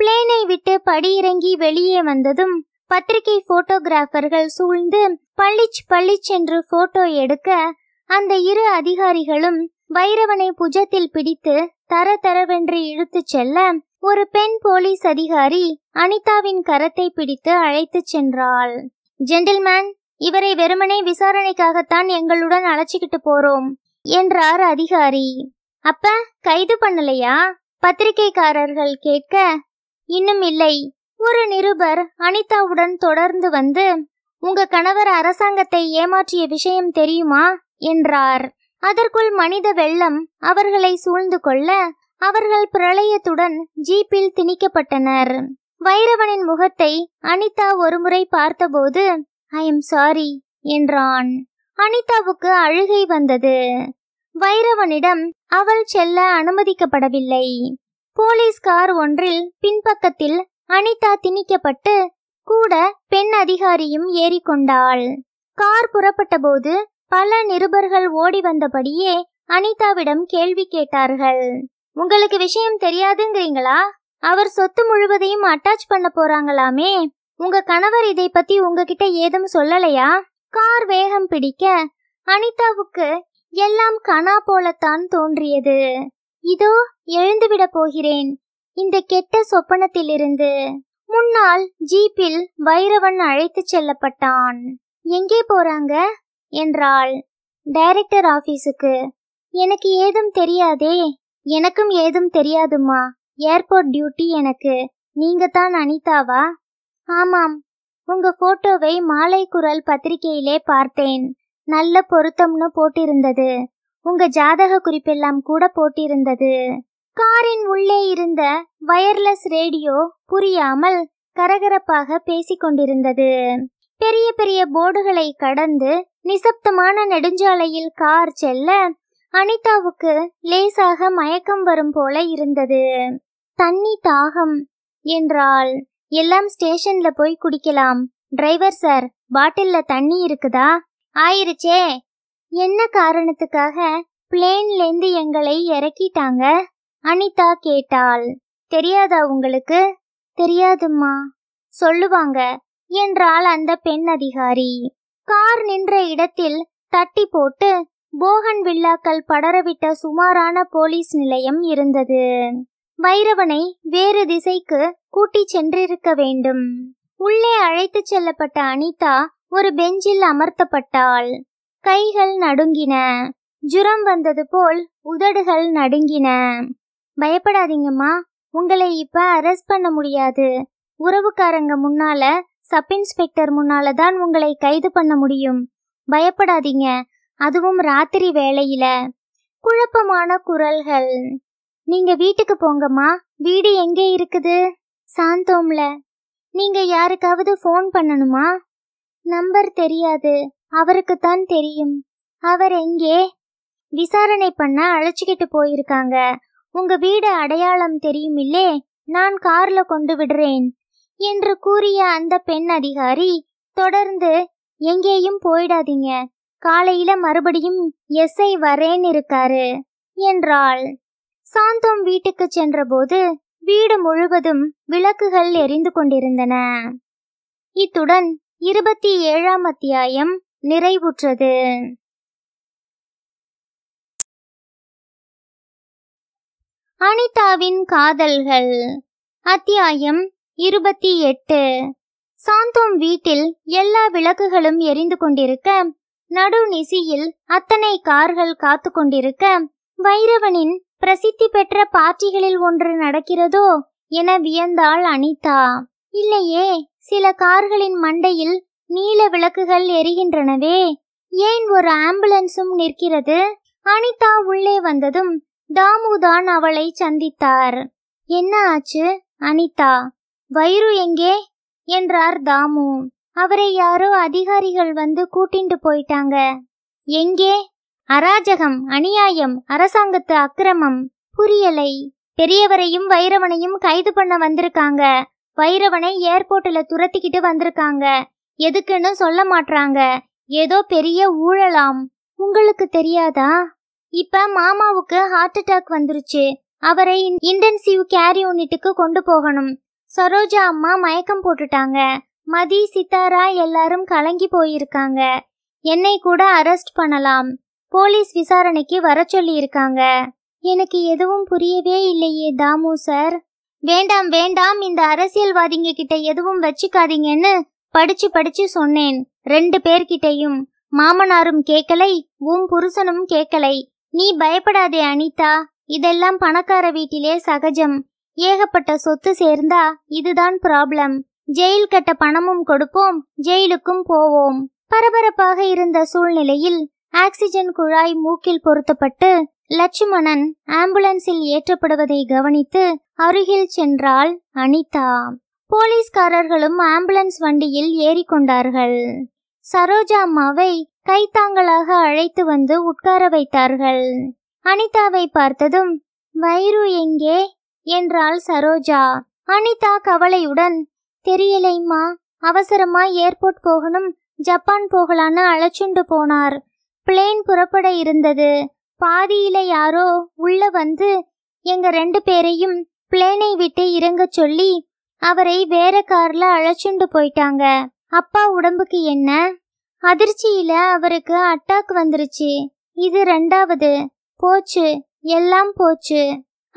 பிளேனை விட்டு படியிறங்கி வெளியே வந்ததும் பத்திரிகை போட்டோகிராஃபர்கள் சூழ்ந்து பள்ளிச் பள்ளிச் என்று போட்டோ எடுக்க அந்த இரு அதிகாரிகளும் வைரவனை புஜத்தில் பிடித்து தர தரவென்று இழுத்துச் செல்ல ஒரு பெண் போலீஸ் அதிகாரி அனிதாவின் கரத்தை பிடித்து அழைத்துச் சென்றாள் ஜென்டில்மேன் இவரை வெறுமனே விசாரணைக்காகத்தான் எங்களுடன் அழைச்சிக்கிட்டு போறோம் என்றார் அதிகாரி அப்ப கைது பண்ணலையா பத்திரிகைக்காரர்கள் கேட்க இன்னும் இல்லை ஒரு நிருபர் அனிதாவுடன் தொடர்ந்து வந்து உங்க கணவர் அரசாங்கத்தை ஏமாற்றிய விஷயம் தெரியுமா என்றார் அதற்குள் மனித வெள்ளம் அவர்களை சூழ்ந்து கொள்ள அவர்கள் பிரளயத்துடன் ஜீப்பில் திணிக்கப்பட்டனர் வைரவனின் முகத்தை அனிதா ஒருமுறை பார்த்தபோது ஐ எம் சாரி என்றான் அனிதாவுக்கு அழுகை வந்தது வைரவனிடம் அவள் செல்ல அனுமதிக்கப்படவில்லை போலீஸ் கார் ஒன்றில் பின்பக்கத்தில் அனிதா திணிக்கப்பட்டு கூட பெண் அதிகாரியும் ஏறிக்கொண்டாள் கார் புறப்பட்டபோது பல நிருபர்கள் ஓடி வந்தபடியே அனிதாவிடம் கேள்வி கேட்டார்கள் உங்களுக்கு விஷயம் தெரியாதுங்கிறீங்களா அவர் சொத்து முழுவதையும் அட்டாச் பண்ண போறாங்களாமே உங்க கணவர் இதை பத்தி உங்ககிட்ட ஏதும் சொல்லலையா கார் வேகம் பிடிக்க அனிதாவுக்கு எல்லாம் கனா போலத்தான் தோன்றியது இதோ எழுந்துவிட போகிறேன் இந்த கெட்ட சொப்பனத்திலிருந்து முன்னால் ஜீப்பில் வைரவன் அழைத்துச் செல்லப்பட்டான் எங்கே போறாங்க என்றாள் டைரக்டர் ஆபீஸுக்கு எனக்கு ஏதும் தெரியாதே எனக்கும் ஏதும் தெரியாதுமா ஏர்போர்ட் டியூட்டி எனக்கு நீங்க தான் அனிதாவா ஆமாம் உங்க போட்டோவை மாலை குரல் பத்திரிகையிலே பார்த்தேன் நல்ல பொருத்தம்னு போட்டிருந்தது உங்க ஜாதக குறிப்பெல்லாம் கூட போட்டிருந்தது காரின் உள்ளே இருந்த வயர்லெஸ் ரேடியோ புரியாமல் கரகரப்பாக பேசிக்கொண்டிருந்தது பெரிய பெரிய போர்டுகளை கடந்து நிசப்தமான நெடுஞ்சாலையில் கார் செல்ல அனிதாவுக்கு லேசாக மயக்கம் வரும் போல இருந்தது தண்ணி தாகம் என்றாள் எல்லாம் ஸ்டேஷன்ல போய் குடிக்கலாம் டிரைவர் சார் பாட்டில்ல தண்ணி இருக்குதா ஆயிருச்சே என்ன காரணத்துக்காக பிளேன்லேந்து எங்களை இறக்கிட்டாங்க அனிதா கேட்டாள் தெரியாதா உங்களுக்கு தெரியாதும்மா சொல்லுவாங்க என்றாள் அந்த பெண் அதிகாரி கார் நின்ற இடத்தில் தட்டி போட்டு போகன் வில்லாக்கள் படரவிட்ட சுமாரான போலீஸ் நிலையம் இருந்தது வைரவனை வேறு திசைக்கு கூட்டிச் சென்றிருக்க வேண்டும் உள்ளே அழைத்துச் செல்லப்பட்ட அனிதா ஒரு பெஞ்சில் அமர்த்தப்பட்டாள் கைகள் நடுங்கின ஜுரம் வந்தது போல் உதடுகள் நடுங்கின பயப்படாதீங்கம்மா உங்களை இப்ப அரெஸ்ட் பண்ண முடியாது உறவுக்காரங்க முன்னால சப் இன்ஸ்பெக்டர் முன்னால தான் உங்களை கைது பண்ண முடியும் பயப்படாதீங்க அதுவும் ராத்திரி வேளையில குழப்பமான குரல்கள் நீங்க வீட்டுக்கு போங்கம்மா வீடு எங்கே இருக்குது சாந்தோம்ல நீங்க யாருக்காவது ஃபோன் பண்ணணுமா நம்பர் தெரியாது அவருக்குத்தான் தெரியும் அவர் எங்கே விசாரணை பண்ண அழைச்சிக்கிட்டு போயிருக்காங்க உங்க வீடு அடையாளம் தெரியுமில்லே நான் கார்ல கொண்டு விடுறேன் என்று கூறிய அந்த பெண் அதிகாரி தொடர்ந்து எங்கேயும் போயிடாதீங்க காலையில மறுபடியும் எஸ்ஐ வரேன் இருக்காரு என்றாள் சாந்தோம் வீட்டுக்கு சென்றபோது வீடு முழுவதும் விளக்குகள் எரிந்து கொண்டிருந்தன இத்துடன் இருபத்தி ஏழாம் அத்தியாயம் நிறைவுற்றது அனிதாவின் காதல்கள் அத்தியாயம் இருபத்தி எட்டு சாந்தோம் வீட்டில் எல்லா விளக்குகளும் எரிந்து கொண்டிருக்க நடுநிசியில் அத்தனை கார்கள் காத்து கொண்டிருக்க வைரவனின் பிரசித்தி பெற்ற பார்ட்டிகளில் ஒன்று நடக்கிறதோ என வியந்தாள் அனிதா இல்லையே சில கார்களின் மண்டையில் நீல விளக்குகள் எரிகின்றனவே ஏன் ஒரு ஆம்புலன்ஸும் நிற்கிறது அனிதா உள்ளே வந்ததும் தாமுதான் அவளை சந்தித்தார் என்ன ஆச்சு அனிதா வயிறு எங்கே என்றார் தாமு அவரை யாரோ அதிகாரிகள் வந்து கூட்டிண்டு போயிட்டாங்க எங்கே அராஜகம் அநியாயம் அரசாங்கத்து அக்கிரமம் புரியலை பெரியவரையும் வைரவனையும் கைது பண்ண வந்திருக்காங்க வைரவனை ஏர்போர்ட்ல துரத்திக்கிட்டு வந்திருக்காங்க எதுக்குன்னு சொல்ல மாட்றாங்க ஏதோ பெரிய ஊழலாம் உங்களுக்கு தெரியாதா இப்ப மாமாவுக்கு ஹார்ட் அட்டாக் வந்துருச்சு அவரை இன்டென்சிவ் கேர் யூனிட்டுக்கு கொண்டு போகணும் சரோஜா அம்மா மயக்கம் போட்டுட்டாங்க மதி சித்தாரா எல்லாரும் கலங்கி போயிருக்காங்க என்னை கூட அரெஸ்ட் பண்ணலாம் போலீஸ் விசாரணைக்கு வர சொல்லியிருக்காங்க எனக்கு எதுவும் புரியவே இல்லையே தாமு சார் வேண்டாம் வேண்டாம் இந்த அரசியல்வாதிங்க கிட்ட எதுவும் வச்சுக்காதீங்கன்னு படிச்சு படிச்சு சொன்னேன் ரெண்டு பேர்கிட்டையும் மாமனாரும் கேட்கலை உன் புருஷனும் கேட்கலை நீ பயப்படாதே அனிதா இதெல்லாம் பணக்கார வீட்டிலே சகஜம் ஏகப்பட்ட சொத்து சேர்ந்தா இதுதான் ப்ராப்ளம் ஜெயில் கட்ட பணமும் கொடுப்போம் ஜெயிலுக்கும் போவோம் பரபரப்பாக இருந்த சூழ்நிலையில் ஆக்சிஜன் குழாய் மூக்கில் பொருத்தப்பட்டு லட்சுமணன் ஆம்புலன்ஸில் ஏற்றப்படுவதை கவனித்து அருகில் சென்றாள் அனிதா போலீஸ்காரர்களும் ஆம்புலன்ஸ் வண்டியில் ஏறிக்கொண்டார்கள் சரோஜா அம்மாவை கைத்தாங்களாக அழைத்து வந்து உட்கார வைத்தார்கள் அனிதாவை பார்த்ததும் வயிறு எங்கே என்றாள் சரோஜா அனிதா கவலையுடன் தெரியலைம்மா அவசரமா ஏர்போர்ட் போகணும் ஜப்பான் போகலான்னு அழைச்சுண்டு போனார் பிளேன் புறப்பட இருந்தது பாதியில யாரோ உள்ள வந்து எங்க ரெண்டு பேரையும் பிளேனை விட்டு இறங்க சொல்லி அவரை வேற கார்ல அழைச்சுண்டு போயிட்டாங்க அப்பா உடம்புக்கு என்ன அதிர்ச்சியில அவருக்கு அட்டாக் வந்துருச்சு இது ரெண்டாவது போச்சு எல்லாம் போச்சு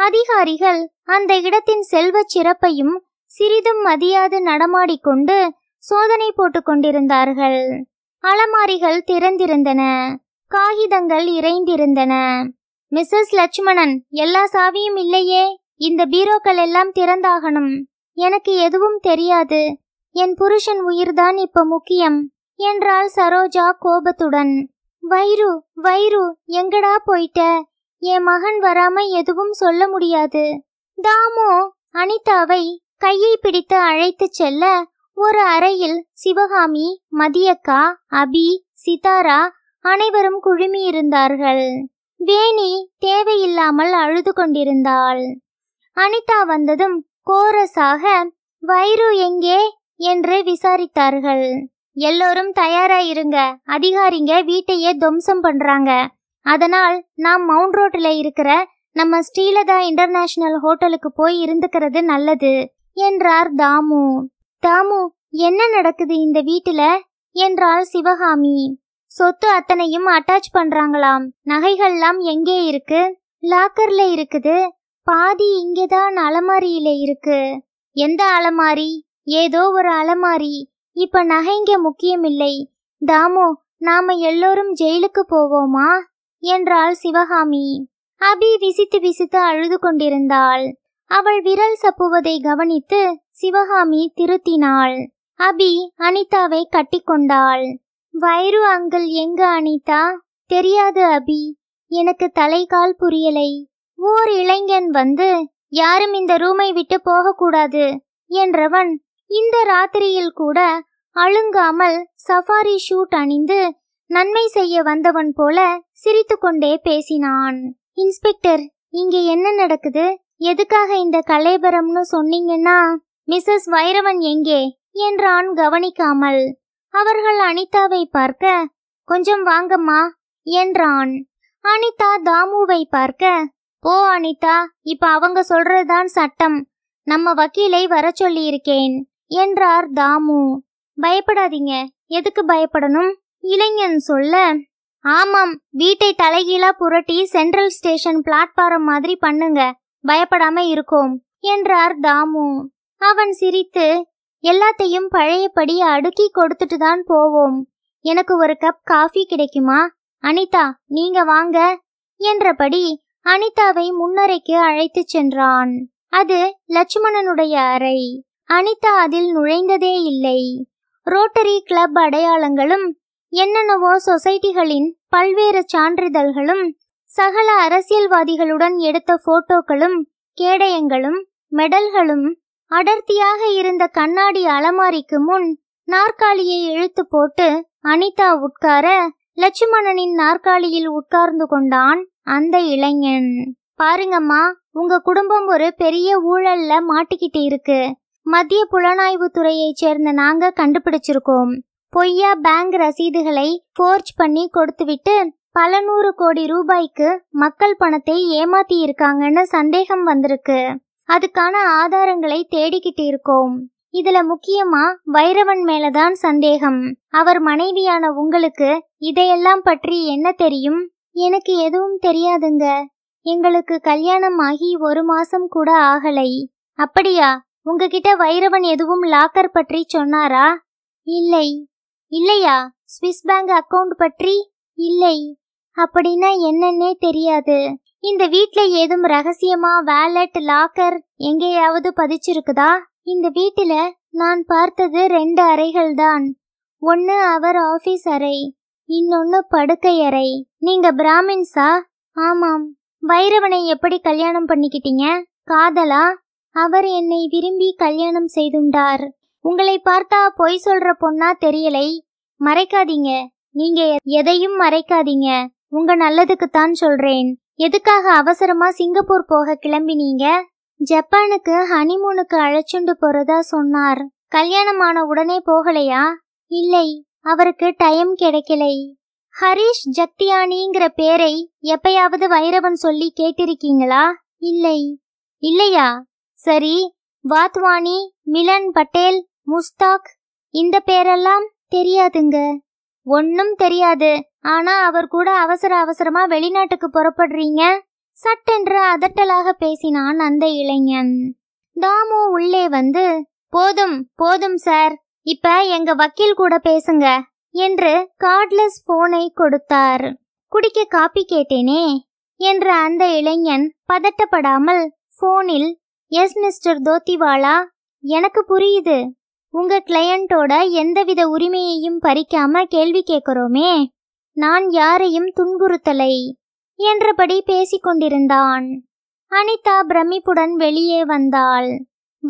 அதிகாரிகள் அந்த இடத்தின் செல்வ சிறப்பையும் சிறிதும் மதியாது நடமாடிக்கொண்டு சோதனை போட்டு கொண்டிருந்தார்கள் அலமாரிகள் திறந்திருந்தன காகிதங்கள் இறைந்திருந்தன மிஸ்ஸஸ் லட்சுமணன் எல்லா சாவியும் இல்லையே இந்த பீரோக்கள் எல்லாம் திறந்தாகணும் எனக்கு எதுவும் தெரியாது என் புருஷன் உயிர்தான் இப்ப முக்கியம் என்றாள் சரோஜா கோபத்துடன் வைரு வைரு எங்கடா போயிட்ட என் மகன் வராம எதுவும் சொல்ல முடியாது தாமோ அனிதாவை கையை பிடித்து அழைத்துச் செல்ல ஒரு அறையில் சிவகாமி மதியக்கா அபி சிதாரா அனைவரும் குழுமியிருந்தார்கள் வேணி தேவையில்லாமல் அழுது கொண்டிருந்தாள் அனிதா வந்ததும் கோரஸாக வைரு எங்கே என்று விசாரித்தார்கள் எல்லோரும் தயாராயிருங்க அதிகாரிங்க வீட்டையே துவம்சம் பண்றாங்க அதனால் நாம் மவுண்ட் ரோட்டில் இருக்கிற நம்ம ஸ்ரீலதா இன்டர்நேஷனல் ஹோட்டலுக்கு போய் இருந்துக்கிறது நல்லது என்றார் தாமு தாமு என்ன நடக்குது இந்த வீட்டுல என்றாள் சிவகாமி சொத்து அத்தனையும் அட்டாச் பண்றாங்களாம் நகைகள்லாம் எங்கே இருக்கு லாக்கர்ல இருக்குது பாதி இங்கேதான் அலமாரியில இருக்கு எந்த அலமாரி ஏதோ ஒரு அலமாரி இப்ப நகைங்க முக்கியமில்லை தாமு நாம எல்லோரும் ஜெயிலுக்கு போவோமா என்றாள் சிவகாமி அபி விசித்து விசித்து அழுது கொண்டிருந்தாள் அவள் விரல் சப்புவதை கவனித்து சிவகாமி திருத்தினாள் அபி அனிதாவை கட்டிக்கொண்டாள் வயிறு அங்கல் எங்க அனிதா தெரியாது அபி எனக்கு தலைகால் புரியலை ஓர் இளைஞன் வந்து யாரும் இந்த ரூமை விட்டு போகக்கூடாது என்றவன் இந்த ராத்திரியில் கூட அழுங்காமல் சஃபாரி ஷூட் அணிந்து நன்மை செய்ய வந்தவன் போல சிரித்துக்கொண்டே பேசினான் இன்ஸ்பெக்டர் இங்கே என்ன நடக்குது எதுக்காக இந்த கலைபரம்னு சொன்னீங்கன்னா மிஸ்ஸஸ் வைரவன் எங்கே என்றான் கவனிக்காமல் அவர்கள் அனிதாவை பார்க்க கொஞ்சம் வாங்கம்மா என்றான் அனிதா தாமுவை பார்க்க போ அனிதா இப்ப அவங்க சொல்றதுதான் சட்டம் நம்ம வக்கீலை வர சொல்லியிருக்கேன் என்றார் தாமு பயப்படாதீங்க எதுக்கு பயப்படணும் இளைஞன் சொல்ல ஆமாம் வீட்டை தலைகீழா புரட்டி சென்ட்ரல் ஸ்டேஷன் பிளாட்பாரம் மாதிரி பண்ணுங்க பயப்படாம இருக்கோம் என்றார் தாமு அவன் சிரித்து எல்லாத்தையும் பழையபடி அடுக்கி கொடுத்துட்டு தான் போவோம் எனக்கு ஒரு கப் காஃபி கிடைக்குமா அனிதா நீங்க வாங்க என்றபடி அனிதாவை முன்னறைக்கு அழைத்துச் சென்றான் அது லட்சுமணனுடைய அறை அனிதா அதில் நுழைந்ததே இல்லை ரோட்டரி கிளப் அடையாளங்களும் என்னென்னவோ சொசைட்டிகளின் பல்வேறு சான்றிதழ்களும் சகல அரசியல்வாதிகளுடன் எடுத்த போட்டோக்களும் கேடயங்களும் மெடல்களும் அடர்த்தியாக இருந்த கண்ணாடி அலமாரிக்கு முன் நாற்காலியை இழுத்து போட்டு அனிதா உட்கார லட்சுமணனின் நாற்காலியில் உட்கார்ந்து கொண்டான் அந்த இளைஞன் பாருங்கம்மா உங்க குடும்பம் ஒரு பெரிய ஊழல்ல மாட்டிக்கிட்டு இருக்கு மத்திய புலனாய்வு துறையை சேர்ந்த நாங்க கண்டுபிடிச்சிருக்கோம் பொய்யா பேங்க் ரசீதுகளை போர்ஜ் பண்ணி கொடுத்துவிட்டு பல நூறு கோடி ரூபாய்க்கு மக்கள் பணத்தை ஏமாத்தி இருக்காங்கன்னு சந்தேகம் வந்திருக்கு அதுக்கான ஆதாரங்களை தேடிக்கிட்டு இருக்கோம் இதுல முக்கியமா வைரவன் மேலதான் சந்தேகம் அவர் மனைவியான உங்களுக்கு இதையெல்லாம் பற்றி என்ன தெரியும் எனக்கு எதுவும் தெரியாதுங்க எங்களுக்கு கல்யாணம் ஆகி ஒரு மாசம் கூட ஆகலை அப்படியா உங்ககிட்ட வைரவன் எதுவும் லாக்கர் பற்றி சொன்னாரா இல்லை இல்லையா ஸ்விஸ் பேங்க் அக்கவுண்ட் பற்றி இல்லை அப்படின்னா என்னன்னே தெரியாது இந்த வீட்ல ஏதும் ரகசியமா வேலட் லாக்கர் எங்கேயாவது பதிச்சிருக்குதா இந்த வீட்டுல நான் பார்த்தது ரெண்டு அறைகள் தான் ஒன்னு அவர் ஆபீஸ் அறை இன்னொன்னு படுக்கை அறை நீங்க பிராமின்ஸா ஆமாம் வைரவனை எப்படி கல்யாணம் பண்ணிக்கிட்டீங்க காதலா அவர் என்னை விரும்பி கல்யாணம் செய்துண்டார் உங்களை பார்த்தா பொய் சொல்ற பொண்ணா தெரியலை மறைக்காதீங்க நீங்க எதையும் மறைக்காதீங்க உங்க நல்லதுக்குத்தான் சொல்றேன் எதுக்காக அவசரமா சிங்கப்பூர் போக கிளம்பினீங்க ஜப்பானுக்கு ஹனிமூனுக்கு அழைச்சுண்டு போறதா சொன்னார் கல்யாணமான உடனே போகலையா இல்லை அவருக்கு டைம் கிடைக்கலை ஹரீஷ் ஜக்தியானிங்கிற பேரை எப்பயாவது வைரவன் சொல்லி கேட்டிருக்கீங்களா இல்லை இல்லையா சரி வாத்வானி மிலன் பட்டேல் முஸ்தாக் இந்த பேரெல்லாம் தெரியாதுங்க ஒன்னும் தெரியாது ஆனா அவர் கூட அவசர அவசரமா வெளிநாட்டுக்கு புறப்படுறீங்க சட்டென்று அதட்டலாக பேசினான் அந்த இளைஞன் தாமு உள்ளே வந்து போதும் போதும் சார் இப்ப எங்க வக்கீல் கூட பேசுங்க என்று கார்ட்லெஸ் போனை கொடுத்தார் குடிக்க காப்பி கேட்டேனே என்ற அந்த இளைஞன் பதட்டப்படாமல் போனில் எஸ் மிஸ்டர் தோத்திவாலா எனக்கு புரியுது உங்க கிளையண்டோட எந்தவித உரிமையையும் பறிக்காம கேள்வி கேட்குறோமே நான் யாரையும் துன்புறுத்தலை என்றபடி பேசிக்கொண்டிருந்தான் அனிதா பிரமிப்புடன் வெளியே வந்தாள்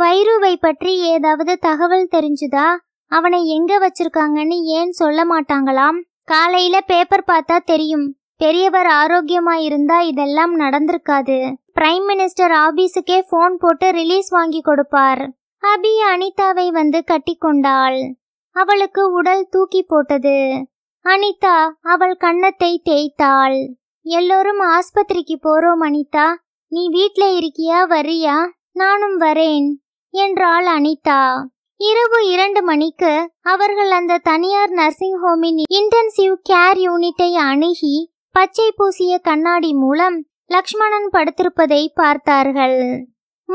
வைருவை பற்றி ஏதாவது தகவல் தெரிஞ்சுதா அவனை எங்க வச்சிருக்காங்கன்னு ஏன் சொல்ல மாட்டாங்களாம் காலையில பேப்பர் பார்த்தா தெரியும் பெரியவர் ஆரோக்கியமா இருந்தா இதெல்லாம் நடந்திருக்காது பிரைம் மினிஸ்டர் ஆபீஸுக்கே போன் போட்டு ரிலீஸ் வாங்கி கொடுப்பார் அபி அனிதாவை வந்து கட்டிக்கொண்டாள் அவளுக்கு உடல் தூக்கி போட்டது அனிதா அவள் கன்னத்தை தேய்த்தாள் எல்லோரும் ஆஸ்பத்திரிக்கு போறோம் அனிதா நீ வீட்ல இருக்கியா வரியா நானும் வரேன் என்றாள் அனிதா இரவு இரண்டு மணிக்கு அவர்கள் அந்த தனியார் நர்சிங் ஹோமின் இன்டென்சிவ் கேர் யூனிட்டை அணுகி பச்சை பூசிய கண்ணாடி மூலம் லக்ஷ்மணன் படுத்திருப்பதை பார்த்தார்கள்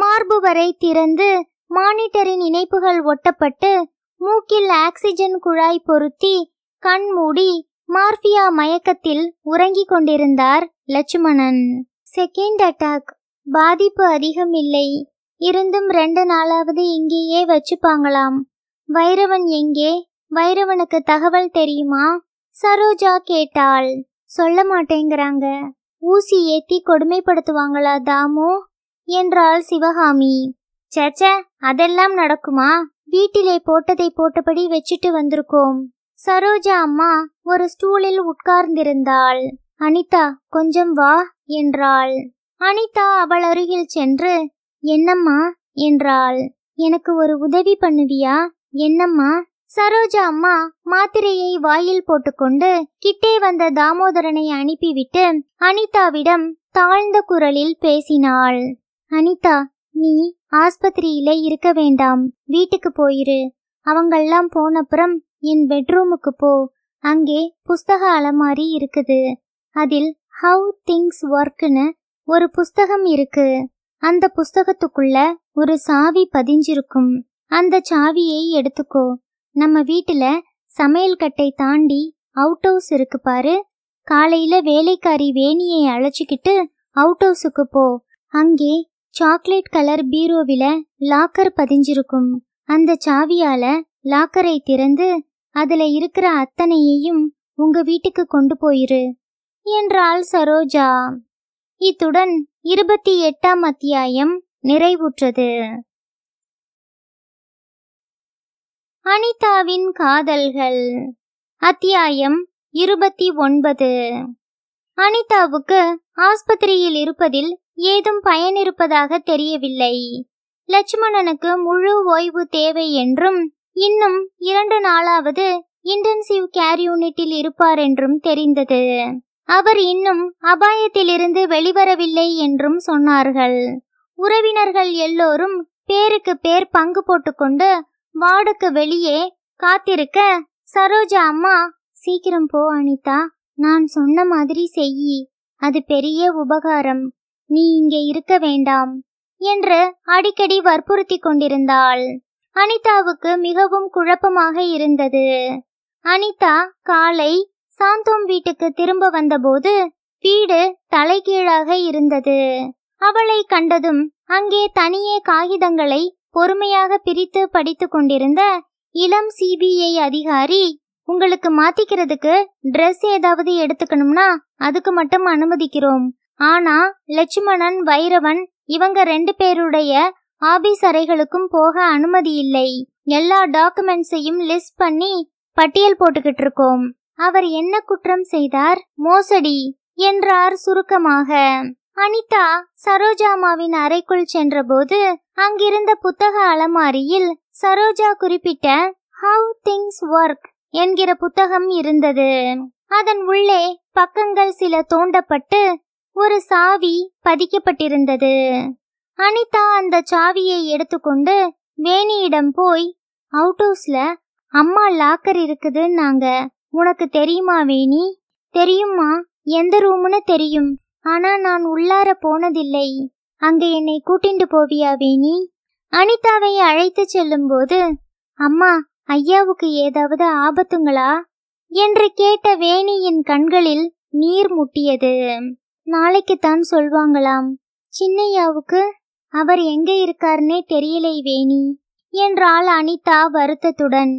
மார்பு வரை திறந்து மானிட்டரின் இணைப்புகள் ஒட்டப்பட்டு மூக்கில் ஆக்சிஜன் குழாய் பொருத்தி கண்மூடி மார்பியா மயக்கத்தில் உறங்கிக் கொண்டிருந்தார் லட்சுமணன் செகண்ட் அட்டாக் பாதிப்பு அதிகம் இல்லை இருந்தும் ரெண்டு நாளாவது இங்கேயே வச்சுப்பாங்களாம் வைரவன் எங்கே வைரவனுக்கு தகவல் தெரியுமா சரோஜா கேட்டாள் சொல்ல மாட்டேங்கிறாங்க ஊசி ஏத்தி கொடுமைப்படுத்துவாங்களா தாமு என்றாள் சிவகாமி சேச்ச அதெல்லாம் நடக்குமா வீட்டிலே போட்டதை போட்டபடி வச்சிட்டு வந்திருக்கோம் சரோஜா அம்மா ஒரு ஸ்டூலில் உட்கார்ந்திருந்தாள் அனிதா கொஞ்சம் வா என்றாள் அனிதா அவள் அருகில் சென்று என்னம்மா என்றாள் எனக்கு ஒரு உதவி பண்ணுவியா என்னம்மா சரோஜா அம்மா மாத்திரையை வாயில் போட்டுக்கொண்டு கிட்டே வந்த தாமோதரனை அனுப்பிவிட்டு அனிதாவிடம் தாழ்ந்த குரலில் பேசினாள் அனிதா நீ ஆஸ்பத்திரியில இருக்க வேண்டாம் வீட்டுக்கு போயிரு அவங்கெல்லாம் போனப்புறம் என் பெட்ரூமுக்கு போ அங்கே புஸ்தக அலமாரி இருக்குது அதில் ஹவு திங்ஸ் ஒர்க்னு ஒரு புஸ்தகம் இருக்கு அந்த புஸ்தகத்துக்குள்ள ஒரு சாவி பதிஞ்சிருக்கும் அந்த சாவியை எடுத்துக்கோ நம்ம வீட்டுல சமையல் கட்டை தாண்டி அவுட் ஹவுஸ் இருக்கு பாரு காலையில வேலைக்காரி வேணியை அழைச்சிக்கிட்டு அவுட் ஹவுஸுக்கு போ அங்கே சாக்லேட் கலர் பீரோவில லாக்கர் பதிஞ்சிருக்கும் அந்த சாவியால லாக்கரை திறந்து அதுல இருக்கிற அத்தனையையும் உங்க வீட்டுக்கு கொண்டு போயிரு என்றாள் சரோஜா இத்துடன் இருபத்தி எட்டாம் அத்தியாயம் நிறைவுற்றது அனிதாவின் காதல்கள் அத்தியாயம் இருபத்தி ஒன்பது அனிதாவுக்கு ஆஸ்பத்திரியில் இருப்பதில் ஏதும் பயனிருப்பதாக தெரியவில்லை லட்சுமணனுக்கு முழு ஓய்வு தேவை என்றும் இன்னும் இரண்டு நாளாவது இன்டென்சிவ் கேர் யூனிட்டில் இருப்பார் என்றும் தெரிந்தது அவர் இன்னும் அபாயத்திலிருந்து வெளிவரவில்லை என்றும் சொன்னார்கள் உறவினர்கள் எல்லோரும் பேருக்கு பேர் பங்கு போட்டுக்கொண்டு வார்டுக்கு வெளியே காத்திருக்க சரோஜா அம்மா சீக்கிரம் போ அனிதா நான் சொன்ன மாதிரி செய்யி அது பெரிய உபகாரம் நீ இங்கே இருக்க வேண்டாம் என்று அடிக்கடி வற்புறுத்தி கொண்டிருந்தாள் அனிதாவுக்கு மிகவும் குழப்பமாக இருந்தது அனிதா காலை சாந்தோம் வீட்டுக்கு திரும்ப வந்தபோது வீடு தலைகீழாக இருந்தது அவளை கண்டதும் அங்கே தனியே காகிதங்களை பொறுமையாக பிரித்து படித்து கொண்டிருந்த இளம் சிபிஐ அதிகாரி உங்களுக்கு மாத்திக்கிறதுக்கு ட்ரெஸ் ஏதாவது எடுத்துக்கணும்னா அதுக்கு மட்டும் அனுமதிக்கிறோம் ஆனா லட்சுமணன் வைரவன் இவங்க ரெண்டு பேருடைய ஆபீஸ் அறைகளுக்கும் போக அனுமதி இல்லை எல்லா டாக்குமெண்ட்ஸையும் லிஸ்ட் பண்ணி பட்டியல் போட்டுக்கிட்டு இருக்கோம் அவர் என்ன குற்றம் செய்தார் மோசடி என்றார் சுருக்கமாக அனிதா சரோஜாமாவின் அறைக்குள் சென்றபோது அங்கிருந்த புத்தக அலமாரியில் சரோஜா குறிப்பிட்ட ஹவு திங்ஸ் ஒர்க் என்கிற புத்தகம் இருந்தது அதன் உள்ளே பக்கங்கள் சில தோண்டப்பட்டு ஒரு சாவி பதிக்கப்பட்டிருந்தது அனிதா அந்த சாவியை எடுத்துக்கொண்டு வேணியிடம் போய் அவுட் ஹவுஸ்ல அம்மா லாக்கர் இருக்குதுன்னாங்க உனக்கு தெரியுமா வேணி தெரியுமா எந்த ரூம்னு தெரியும் ஆனா நான் உள்ளார போனதில்லை அங்க என்னை கூட்டிண்டு போவியா வேணி அனிதாவை அழைத்து செல்லும்போது அம்மா ஐயாவுக்கு ஏதாவது ஆபத்துங்களா என்று கேட்ட வேணியின் கண்களில் நீர் முட்டியது நாளைக்குத்தான் சொல்வாங்களாம் சின்னையாவுக்கு அவர் எங்க இருக்காருன்னே தெரியலை வேணி என்றாள் அனிதா வருத்தத்துடன்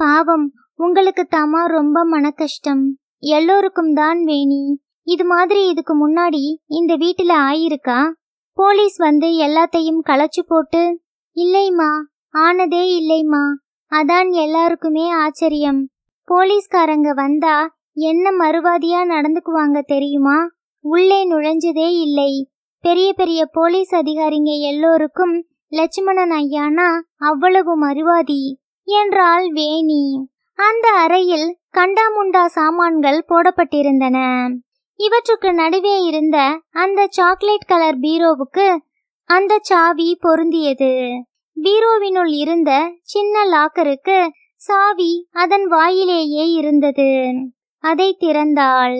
பாவம் உங்களுக்கு தாமா ரொம்ப மன கஷ்டம் எல்லோருக்கும் தான் வேணி இது மாதிரி இதுக்கு முன்னாடி இந்த வீட்டுல ஆயிருக்கா போலீஸ் வந்து எல்லாத்தையும் களைச்சு போட்டு இல்லைம்மா ஆனதே இல்லைம்மா அதான் எல்லாருக்குமே ஆச்சரியம் போலீஸ்காரங்க வந்தா என்ன மறுவாதியா நடந்துக்குவாங்க தெரியுமா உள்ளே நுழைஞ்சதே இல்லை பெரிய பெரிய போலீஸ் அதிகாரிங்க எல்லோருக்கும் லட்சுமணன் ஐயானா அவ்வளவு மறுவாதி என்றால் வேணி அந்த அறையில் கண்டாமுண்டா சாமான்கள் போடப்பட்டிருந்தன இவற்றுக்கு நடுவே இருந்த அந்த சாக்லேட் கலர் பீரோவுக்கு அந்த சாவி பொருந்தியது பீரோவினுள் இருந்த சின்ன லாக்கருக்கு சாவி அதன் வாயிலேயே இருந்தது அதை திறந்தாள்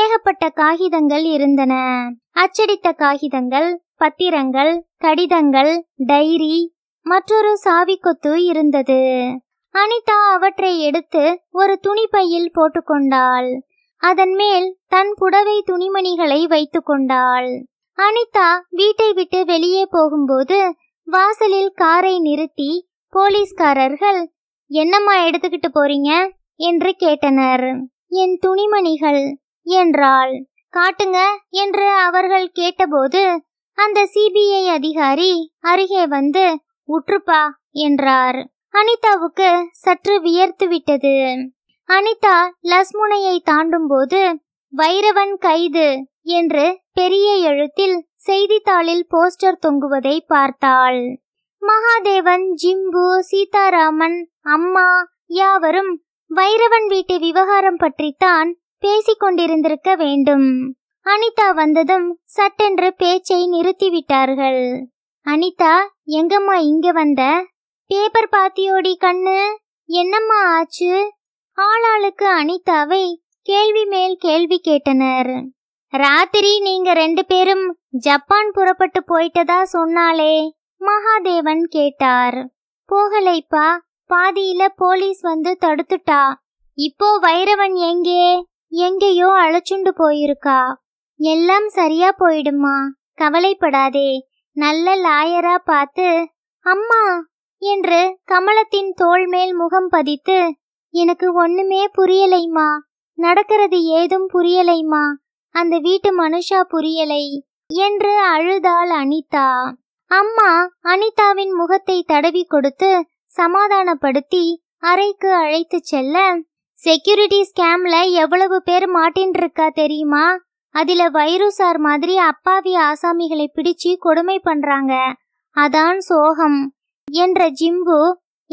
ஏகப்பட்ட காகிதங்கள் இருந்தன அச்சடித்த காகிதங்கள் பத்திரங்கள் கடிதங்கள் டைரி மற்றொரு சாவிக்கொத்து இருந்தது அனிதா அவற்றை எடுத்து ஒரு துணிப்பையில் போட்டுக்கொண்டாள் அதன் மேல் தன் புடவை துணிமணிகளை வைத்து கொண்டாள் அனிதா வீட்டை விட்டு வெளியே போகும்போது வாசலில் காரை நிறுத்தி போலீஸ்காரர்கள் என்னம்மா எடுத்துக்கிட்டு போறீங்க என்று கேட்டனர் என் துணிமணிகள் என்றாள் காட்டுங்க என்று அவர்கள் கேட்டபோது அந்த சிபிஐ அதிகாரி அருகே வந்து உற்றுப்பா என்றார் அனிதாவுக்கு சற்று வியர்த்து விட்டது அனிதா லஸ்முனையை தாண்டும் போது வைரவன் கைது என்று பெரிய எழுத்தில் செய்தித்தாளில் போஸ்டர் தொங்குவதை பார்த்தாள் மகாதேவன் ஜிம்பு சீதாராமன் அம்மா யாவரும் வைரவன் வீட்டு விவகாரம் பற்றித்தான் பேசிக்கொண்டிருந்திருக்க வேண்டும் அனிதா வந்ததும் சட்டென்று பேச்சை நிறுத்திவிட்டார்கள் அனிதா எங்கம்மா இங்க வந்த பேப்பர் பாத்தியோடி கண்ணு என்னம்மா ஆச்சு ஆளாளுக்கு அனிதாவை கேள்வி மேல் கேள்வி கேட்டனர் ராத்திரி நீங்க ரெண்டு பேரும் ஜப்பான் புறப்பட்டு போயிட்டதா சொன்னாலே மகாதேவன் கேட்டார் போகலைப்பா பாதியில போலீஸ் வந்து தடுத்துட்டா இப்போ வைரவன் எங்கே எங்கேயோ அழைச்சுண்டு போயிருக்கா எல்லாம் சரியா போயிடுமா கவலைப்படாதே நல்ல லாயரா பார்த்து அம்மா என்று கமலத்தின் தோல் மேல் முகம் பதித்து எனக்கு ஒண்ணுமே புரியலைமா நடக்கிறது ஏதும் புரியலைமா அந்த வீட்டு மனுஷா புரியலை என்று அழுதாள் அனிதா அம்மா அனிதாவின் முகத்தை தடவி கொடுத்து சமாதானப்படுத்தி அறைக்கு அழைத்துச் செல்ல செக்யூரிட்டி ஸ்கேம்ல எவ்வளவு பேர் இருக்கா தெரியுமா அதுல வைரசார் சார் மாதிரி அப்பாவி ஆசாமிகளை பிடிச்சு கொடுமை பண்றாங்க அதான் சோகம் என்ற ஜிம்பு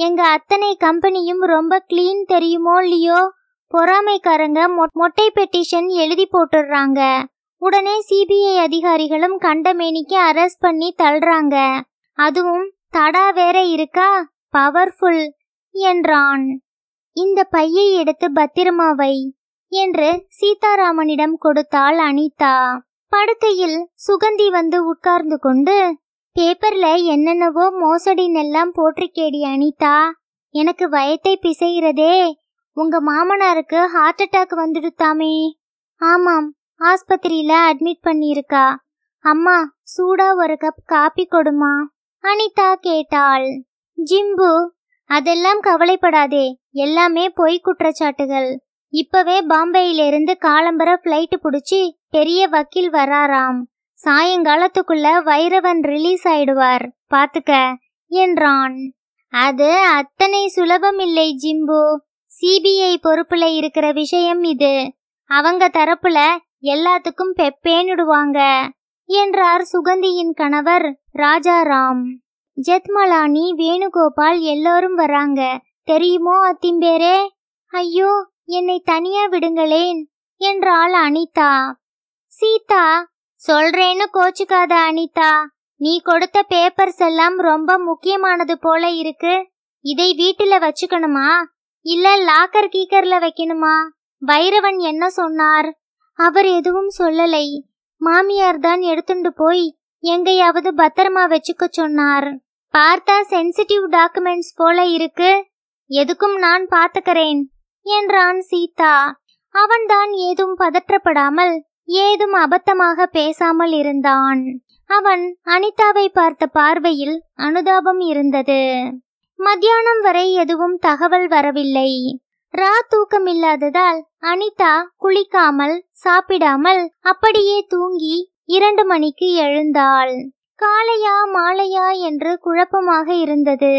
எங்க அத்தனை கம்பெனியும் ரொம்ப கிளீன் தெரியுமோ இல்லையோ பொறாமைக்காரங்க மொட்டை பெட்டிஷன் எழுதி போட்டுடுறாங்க உடனே சிபிஐ அதிகாரிகளும் கண்டமேனிக்கு அரெஸ்ட் பண்ணி தள்ளுறாங்க அதுவும் தடா வேற இருக்கா பவர்ஃபுல் என்றான் இந்த பையை எடுத்து பத்திரமா வை என்று சீதாராமனிடம் கொடுத்தாள் அனிதா படுக்கையில் சுகந்தி வந்து உட்கார்ந்து கொண்டு பேப்பர்ல என்னென்னவோ நெல்லாம் போற்றிக்கேடி அனிதா எனக்கு வயத்தை பிசைகிறதே உங்க மாமனாருக்கு ஹார்ட் அட்டாக் வந்துடுத்தாமே ஆமாம் ஆஸ்பத்திரியில அட்மிட் பண்ணியிருக்கா அம்மா சூடா ஒரு கப் காப்பி கொடுமா அனிதா கேட்டாள் ஜிம்பு அதெல்லாம் கவலைப்படாதே எல்லாமே பொய் குற்றச்சாட்டுகள் இப்பவே பாம்பேயிலிருந்து காலம்பர ஃப்ளைட்டு பிடிச்சி பெரிய வக்கீல் வராராம் சாயங்காலத்துக்குள்ள வைரவன் ரிலீஸ் ஆயிடுவார் பாத்துக்க என்றான் அது அத்தனை சுலபம் இல்லை ஜிம்பு சிபிஐ பொறுப்புல இருக்கிற விஷயம் இது அவங்க தரப்புல எல்லாத்துக்கும் பெப்பேன்னுடுவாங்க என்றார் சுகந்தியின் கணவர் ராஜாராம் ஜெத்மலானி வேணுகோபால் எல்லோரும் வராங்க தெரியுமோ அத்திம்பேரே ஐயோ என்னை தனியா விடுங்களேன் என்றாள் அனிதா சீதா சொல்றேன்னு கோச்சுக்காத அனிதா நீ கொடுத்த பேப்பர்ஸ் எல்லாம் ரொம்ப முக்கியமானது போல இருக்கு இதை வீட்டுல வச்சுக்கணுமா இல்ல லாக்கர் கீக்கர்ல வைக்கணுமா வைரவன் என்ன சொன்னார் அவர் எதுவும் சொல்லலை மாமியார் தான் எடுத்துண்டு போய் எங்கேயாவது பத்திரமா வச்சுக்க சொன்னார் பார்த்தா சென்சிட்டிவ் டாக்குமெண்ட்ஸ் போல இருக்கு எதுக்கும் நான் பார்த்துக்கிறேன் என்றான் சீதா அவன்தான் ஏதும் பதற்றப்படாமல் ஏதும் அபத்தமாக பேசாமல் இருந்தான் அவன் அனிதாவை பார்த்த பார்வையில் அனுதாபம் இருந்தது மத்தியானம் வரை எதுவும் தகவல் வரவில்லை ரா தூக்கம் இல்லாததால் அனிதா குளிக்காமல் சாப்பிடாமல் அப்படியே தூங்கி இரண்டு மணிக்கு எழுந்தாள் காலையா மாலையா என்று குழப்பமாக இருந்தது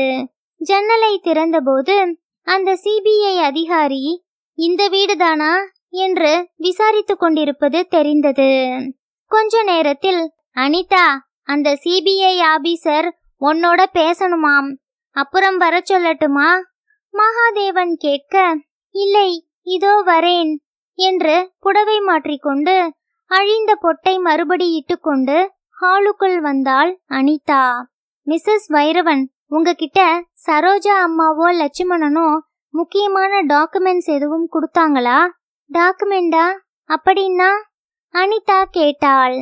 ஜன்னலை திறந்தபோது அந்த சிபிஐ அதிகாரி இந்த வீடுதானா என்று விசாரித்து கொண்டிருப்பது தெரிந்தது கொஞ்ச நேரத்தில் அனிதா அந்த சிபிஐ ஆபீசர் உன்னோட பேசணுமாம் அப்புறம் வர சொல்லட்டுமா மகாதேவன் கேட்க இல்லை இதோ வரேன் என்று புடவை மாற்றிக்கொண்டு அழிந்த பொட்டை மறுபடி இட்டுக்கொண்டு ஹாலுக்குள் வந்தாள் அனிதா மிஸ்ஸஸ் வைரவன் உங்ககிட்ட சரோஜா அம்மாவோ லட்சுமணனோ முக்கியமான டாக்குமெண்ட்ஸ் எதுவும் கொடுத்தாங்களா டாக்குமெண்டா அப்படின்னா அனிதா கேட்டாள்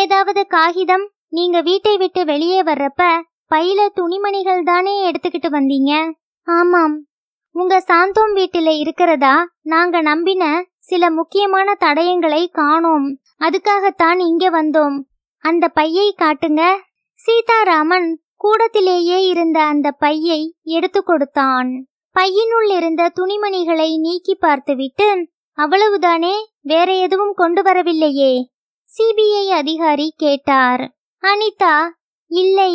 ஏதாவது காகிதம் நீங்க வீட்டை விட்டு வெளியே வர்றப்ப பையில துணிமணிகள் தானே எடுத்துக்கிட்டு வந்தீங்க ஆமாம் உங்க சாந்தோம் வீட்டில இருக்கிறதா நாங்க நம்பின சில முக்கியமான தடயங்களை காணோம் அதுக்காகத்தான் இங்க வந்தோம் அந்த பையை காட்டுங்க சீதாராமன் கூடத்திலேயே இருந்த அந்த பையை எடுத்து கொடுத்தான் பையினுள் இருந்த துணிமணிகளை நீக்கி பார்த்துவிட்டு அவ்வளவுதானே வேற எதுவும் கொண்டு வரவில்லையே சிபிஐ அதிகாரி கேட்டார் அனிதா இல்லை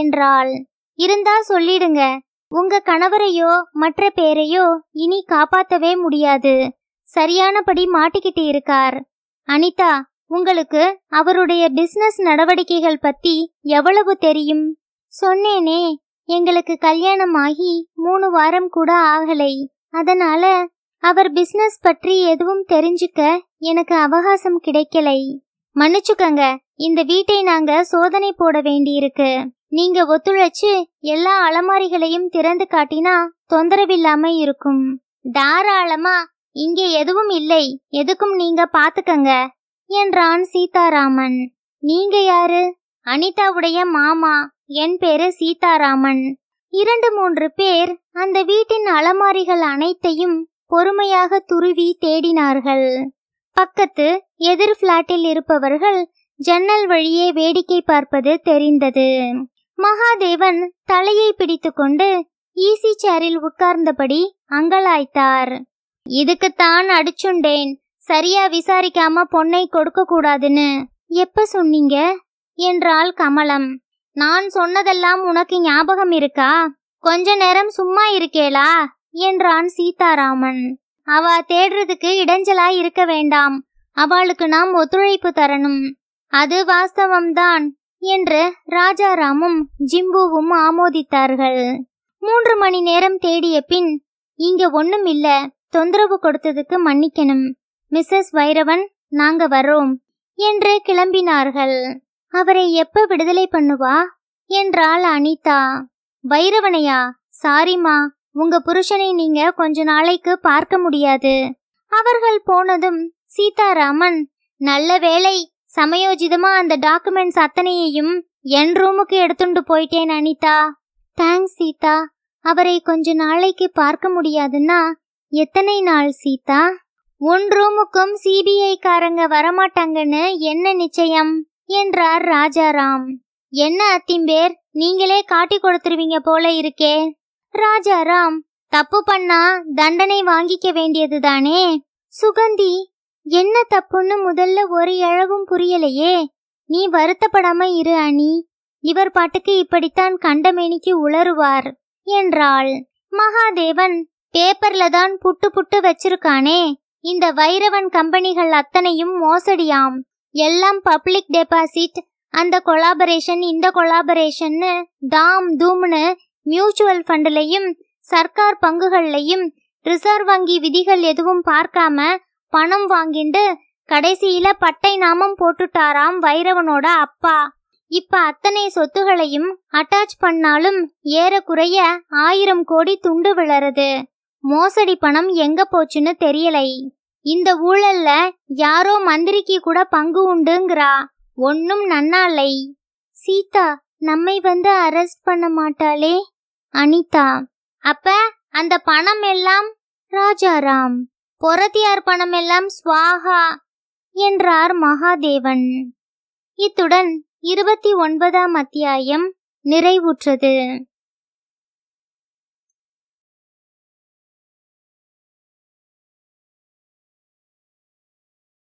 என்றாள் இருந்தா சொல்லிடுங்க உங்க கணவரையோ மற்ற பேரையோ இனி காப்பாத்தவே முடியாது சரியானபடி மாட்டிக்கிட்டு இருக்கார் அனிதா உங்களுக்கு அவருடைய பிசினஸ் நடவடிக்கைகள் பத்தி எவ்வளவு தெரியும் சொன்னேனே எங்களுக்கு கல்யாணம் ஆகி மூணு வாரம் கூட ஆகலை அதனால அவர் பிசினஸ் பற்றி எதுவும் தெரிஞ்சுக்க எனக்கு அவகாசம் கிடைக்கலை மன்னிச்சுக்கங்க இந்த வீட்டை நாங்க சோதனை போட வேண்டியிருக்கு நீங்க ஒத்துழைச்சு எல்லா அலமாரிகளையும் திறந்து காட்டினா தொந்தரவில்லாம இருக்கும் தாராளமா இங்கே எதுவும் இல்லை எதுக்கும் நீங்க பாத்துக்கங்க என்றான் சீதாராமன் நீங்க யாரு அனிதாவுடைய மாமா என் பேரு சீதாராமன் இரண்டு மூன்று பேர் அந்த வீட்டின் அலமாரிகள் அனைத்தையும் பொறுமையாக துருவி தேடினார்கள் பக்கத்து எதிர் பிளாட்டில் இருப்பவர்கள் ஜன்னல் வழியே வேடிக்கை பார்ப்பது தெரிந்தது மகாதேவன் தலையை பிடித்துக்கொண்டு ஈசி சேரில் உட்கார்ந்தபடி அங்கலாய்த்தார் இதுக்குத்தான் அடிச்சுண்டேன் சரியா விசாரிக்காம பொண்ணை கொடுக்க கூடாதுன்னு எப்ப சொன்னீங்க என்றாள் கமலம் நான் சொன்னதெல்லாம் உனக்கு ஞாபகம் இருக்கா கொஞ்ச நேரம் சும்மா இருக்கேளா என்றான் சீதாராமன் அவ தேடுறதுக்கு இடைஞ்சலா இருக்க வேண்டாம் அவளுக்கு நாம் ஒத்துழைப்பு தரணும் அது வாஸ்தவம்தான் என்று ராஜாராமும் ஜிம்புவும் ஆமோதித்தார்கள் மூன்று மணி நேரம் தேடிய பின் இங்க ஒண்ணும் இல்ல தொந்தரவு கொடுத்ததுக்கு மன்னிக்கணும் மிஸ்ஸஸ் வைரவன் நாங்க வர்றோம் என்று கிளம்பினார்கள் அவரை எப்ப விடுதலை பண்ணுவா என்றாள் அனிதா வைரவனையா சாரிமா உங்க புருஷனை நீங்க கொஞ்ச நாளைக்கு பார்க்க முடியாது அவர்கள் போனதும் சீதாராமன் நல்ல வேலை சமயோஜிதமா அந்த டாக்குமெண்ட்ஸ் அத்தனையையும் என் ரூமுக்கு எடுத்துண்டு போயிட்டேன் அனிதா தேங்க்ஸ் சீதா அவரை கொஞ்ச நாளைக்கு பார்க்க முடியாதுன்னா எத்தனை நாள் சீதா உன் ரூமுக்கும் சிபிஐக்காரங்க வரமாட்டாங்கன்னு என்ன நிச்சயம் என்றார் ராஜாராம் என்ன அத்திம்பேர் நீங்களே காட்டி கொடுத்துருவீங்க போல இருக்கே ராஜாராம் தப்பு பண்ணா தண்டனை வாங்கிக்க வேண்டியதுதானே சுகந்தி என்ன தப்புன்னு முதல்ல ஒரு இழவும் புரியலையே நீ வருத்தப்படாம இரு அணி இவர் பாட்டுக்கு இப்படித்தான் கண்டமேனிக்கு உளறுவார் என்றாள் மகாதேவன் பேப்பர்ல தான் புட்டு புட்டு வச்சிருக்கானே இந்த வைரவன் கம்பெனிகள் அத்தனையும் மோசடியாம் எல்லாம் பப்ளிக் டெபாசிட் அந்த கொலாபரேஷன் இந்த கொலாபரேஷன்னு தாம் தூம்னு மியூச்சுவல் ஃபண்ட்லையும் சர்க்கார் பங்குகள்லையும் ரிசர்வ் வங்கி விதிகள் எதுவும் பார்க்காம பணம் வாங்கிண்டு கடைசியில பட்டை நாமம் போட்டுட்டாராம் வைரவனோட அப்பா இப்ப அத்தனை சொத்துகளையும் அட்டாச் பண்ணாலும் ஏறக்குறைய ஆயிரம் கோடி துண்டு விழறது மோசடி பணம் எங்க போச்சுன்னு தெரியலை இந்த ஊழல்ல யாரோ மந்திரிக்கு கூட பங்கு உண்டுங்கிறா ஒன்னும் நன்னாலை சீதா நம்மை வந்து அரெஸ்ட் பண்ண மாட்டாளே அனிதா அப்ப அந்த பணம் எல்லாம் ராஜாராம் பொறத்தியார் பணம் எல்லாம் ஸ்வாகா என்றார் மகாதேவன் இத்துடன் இருபத்தி ஒன்பதாம் அத்தியாயம் நிறைவுற்றது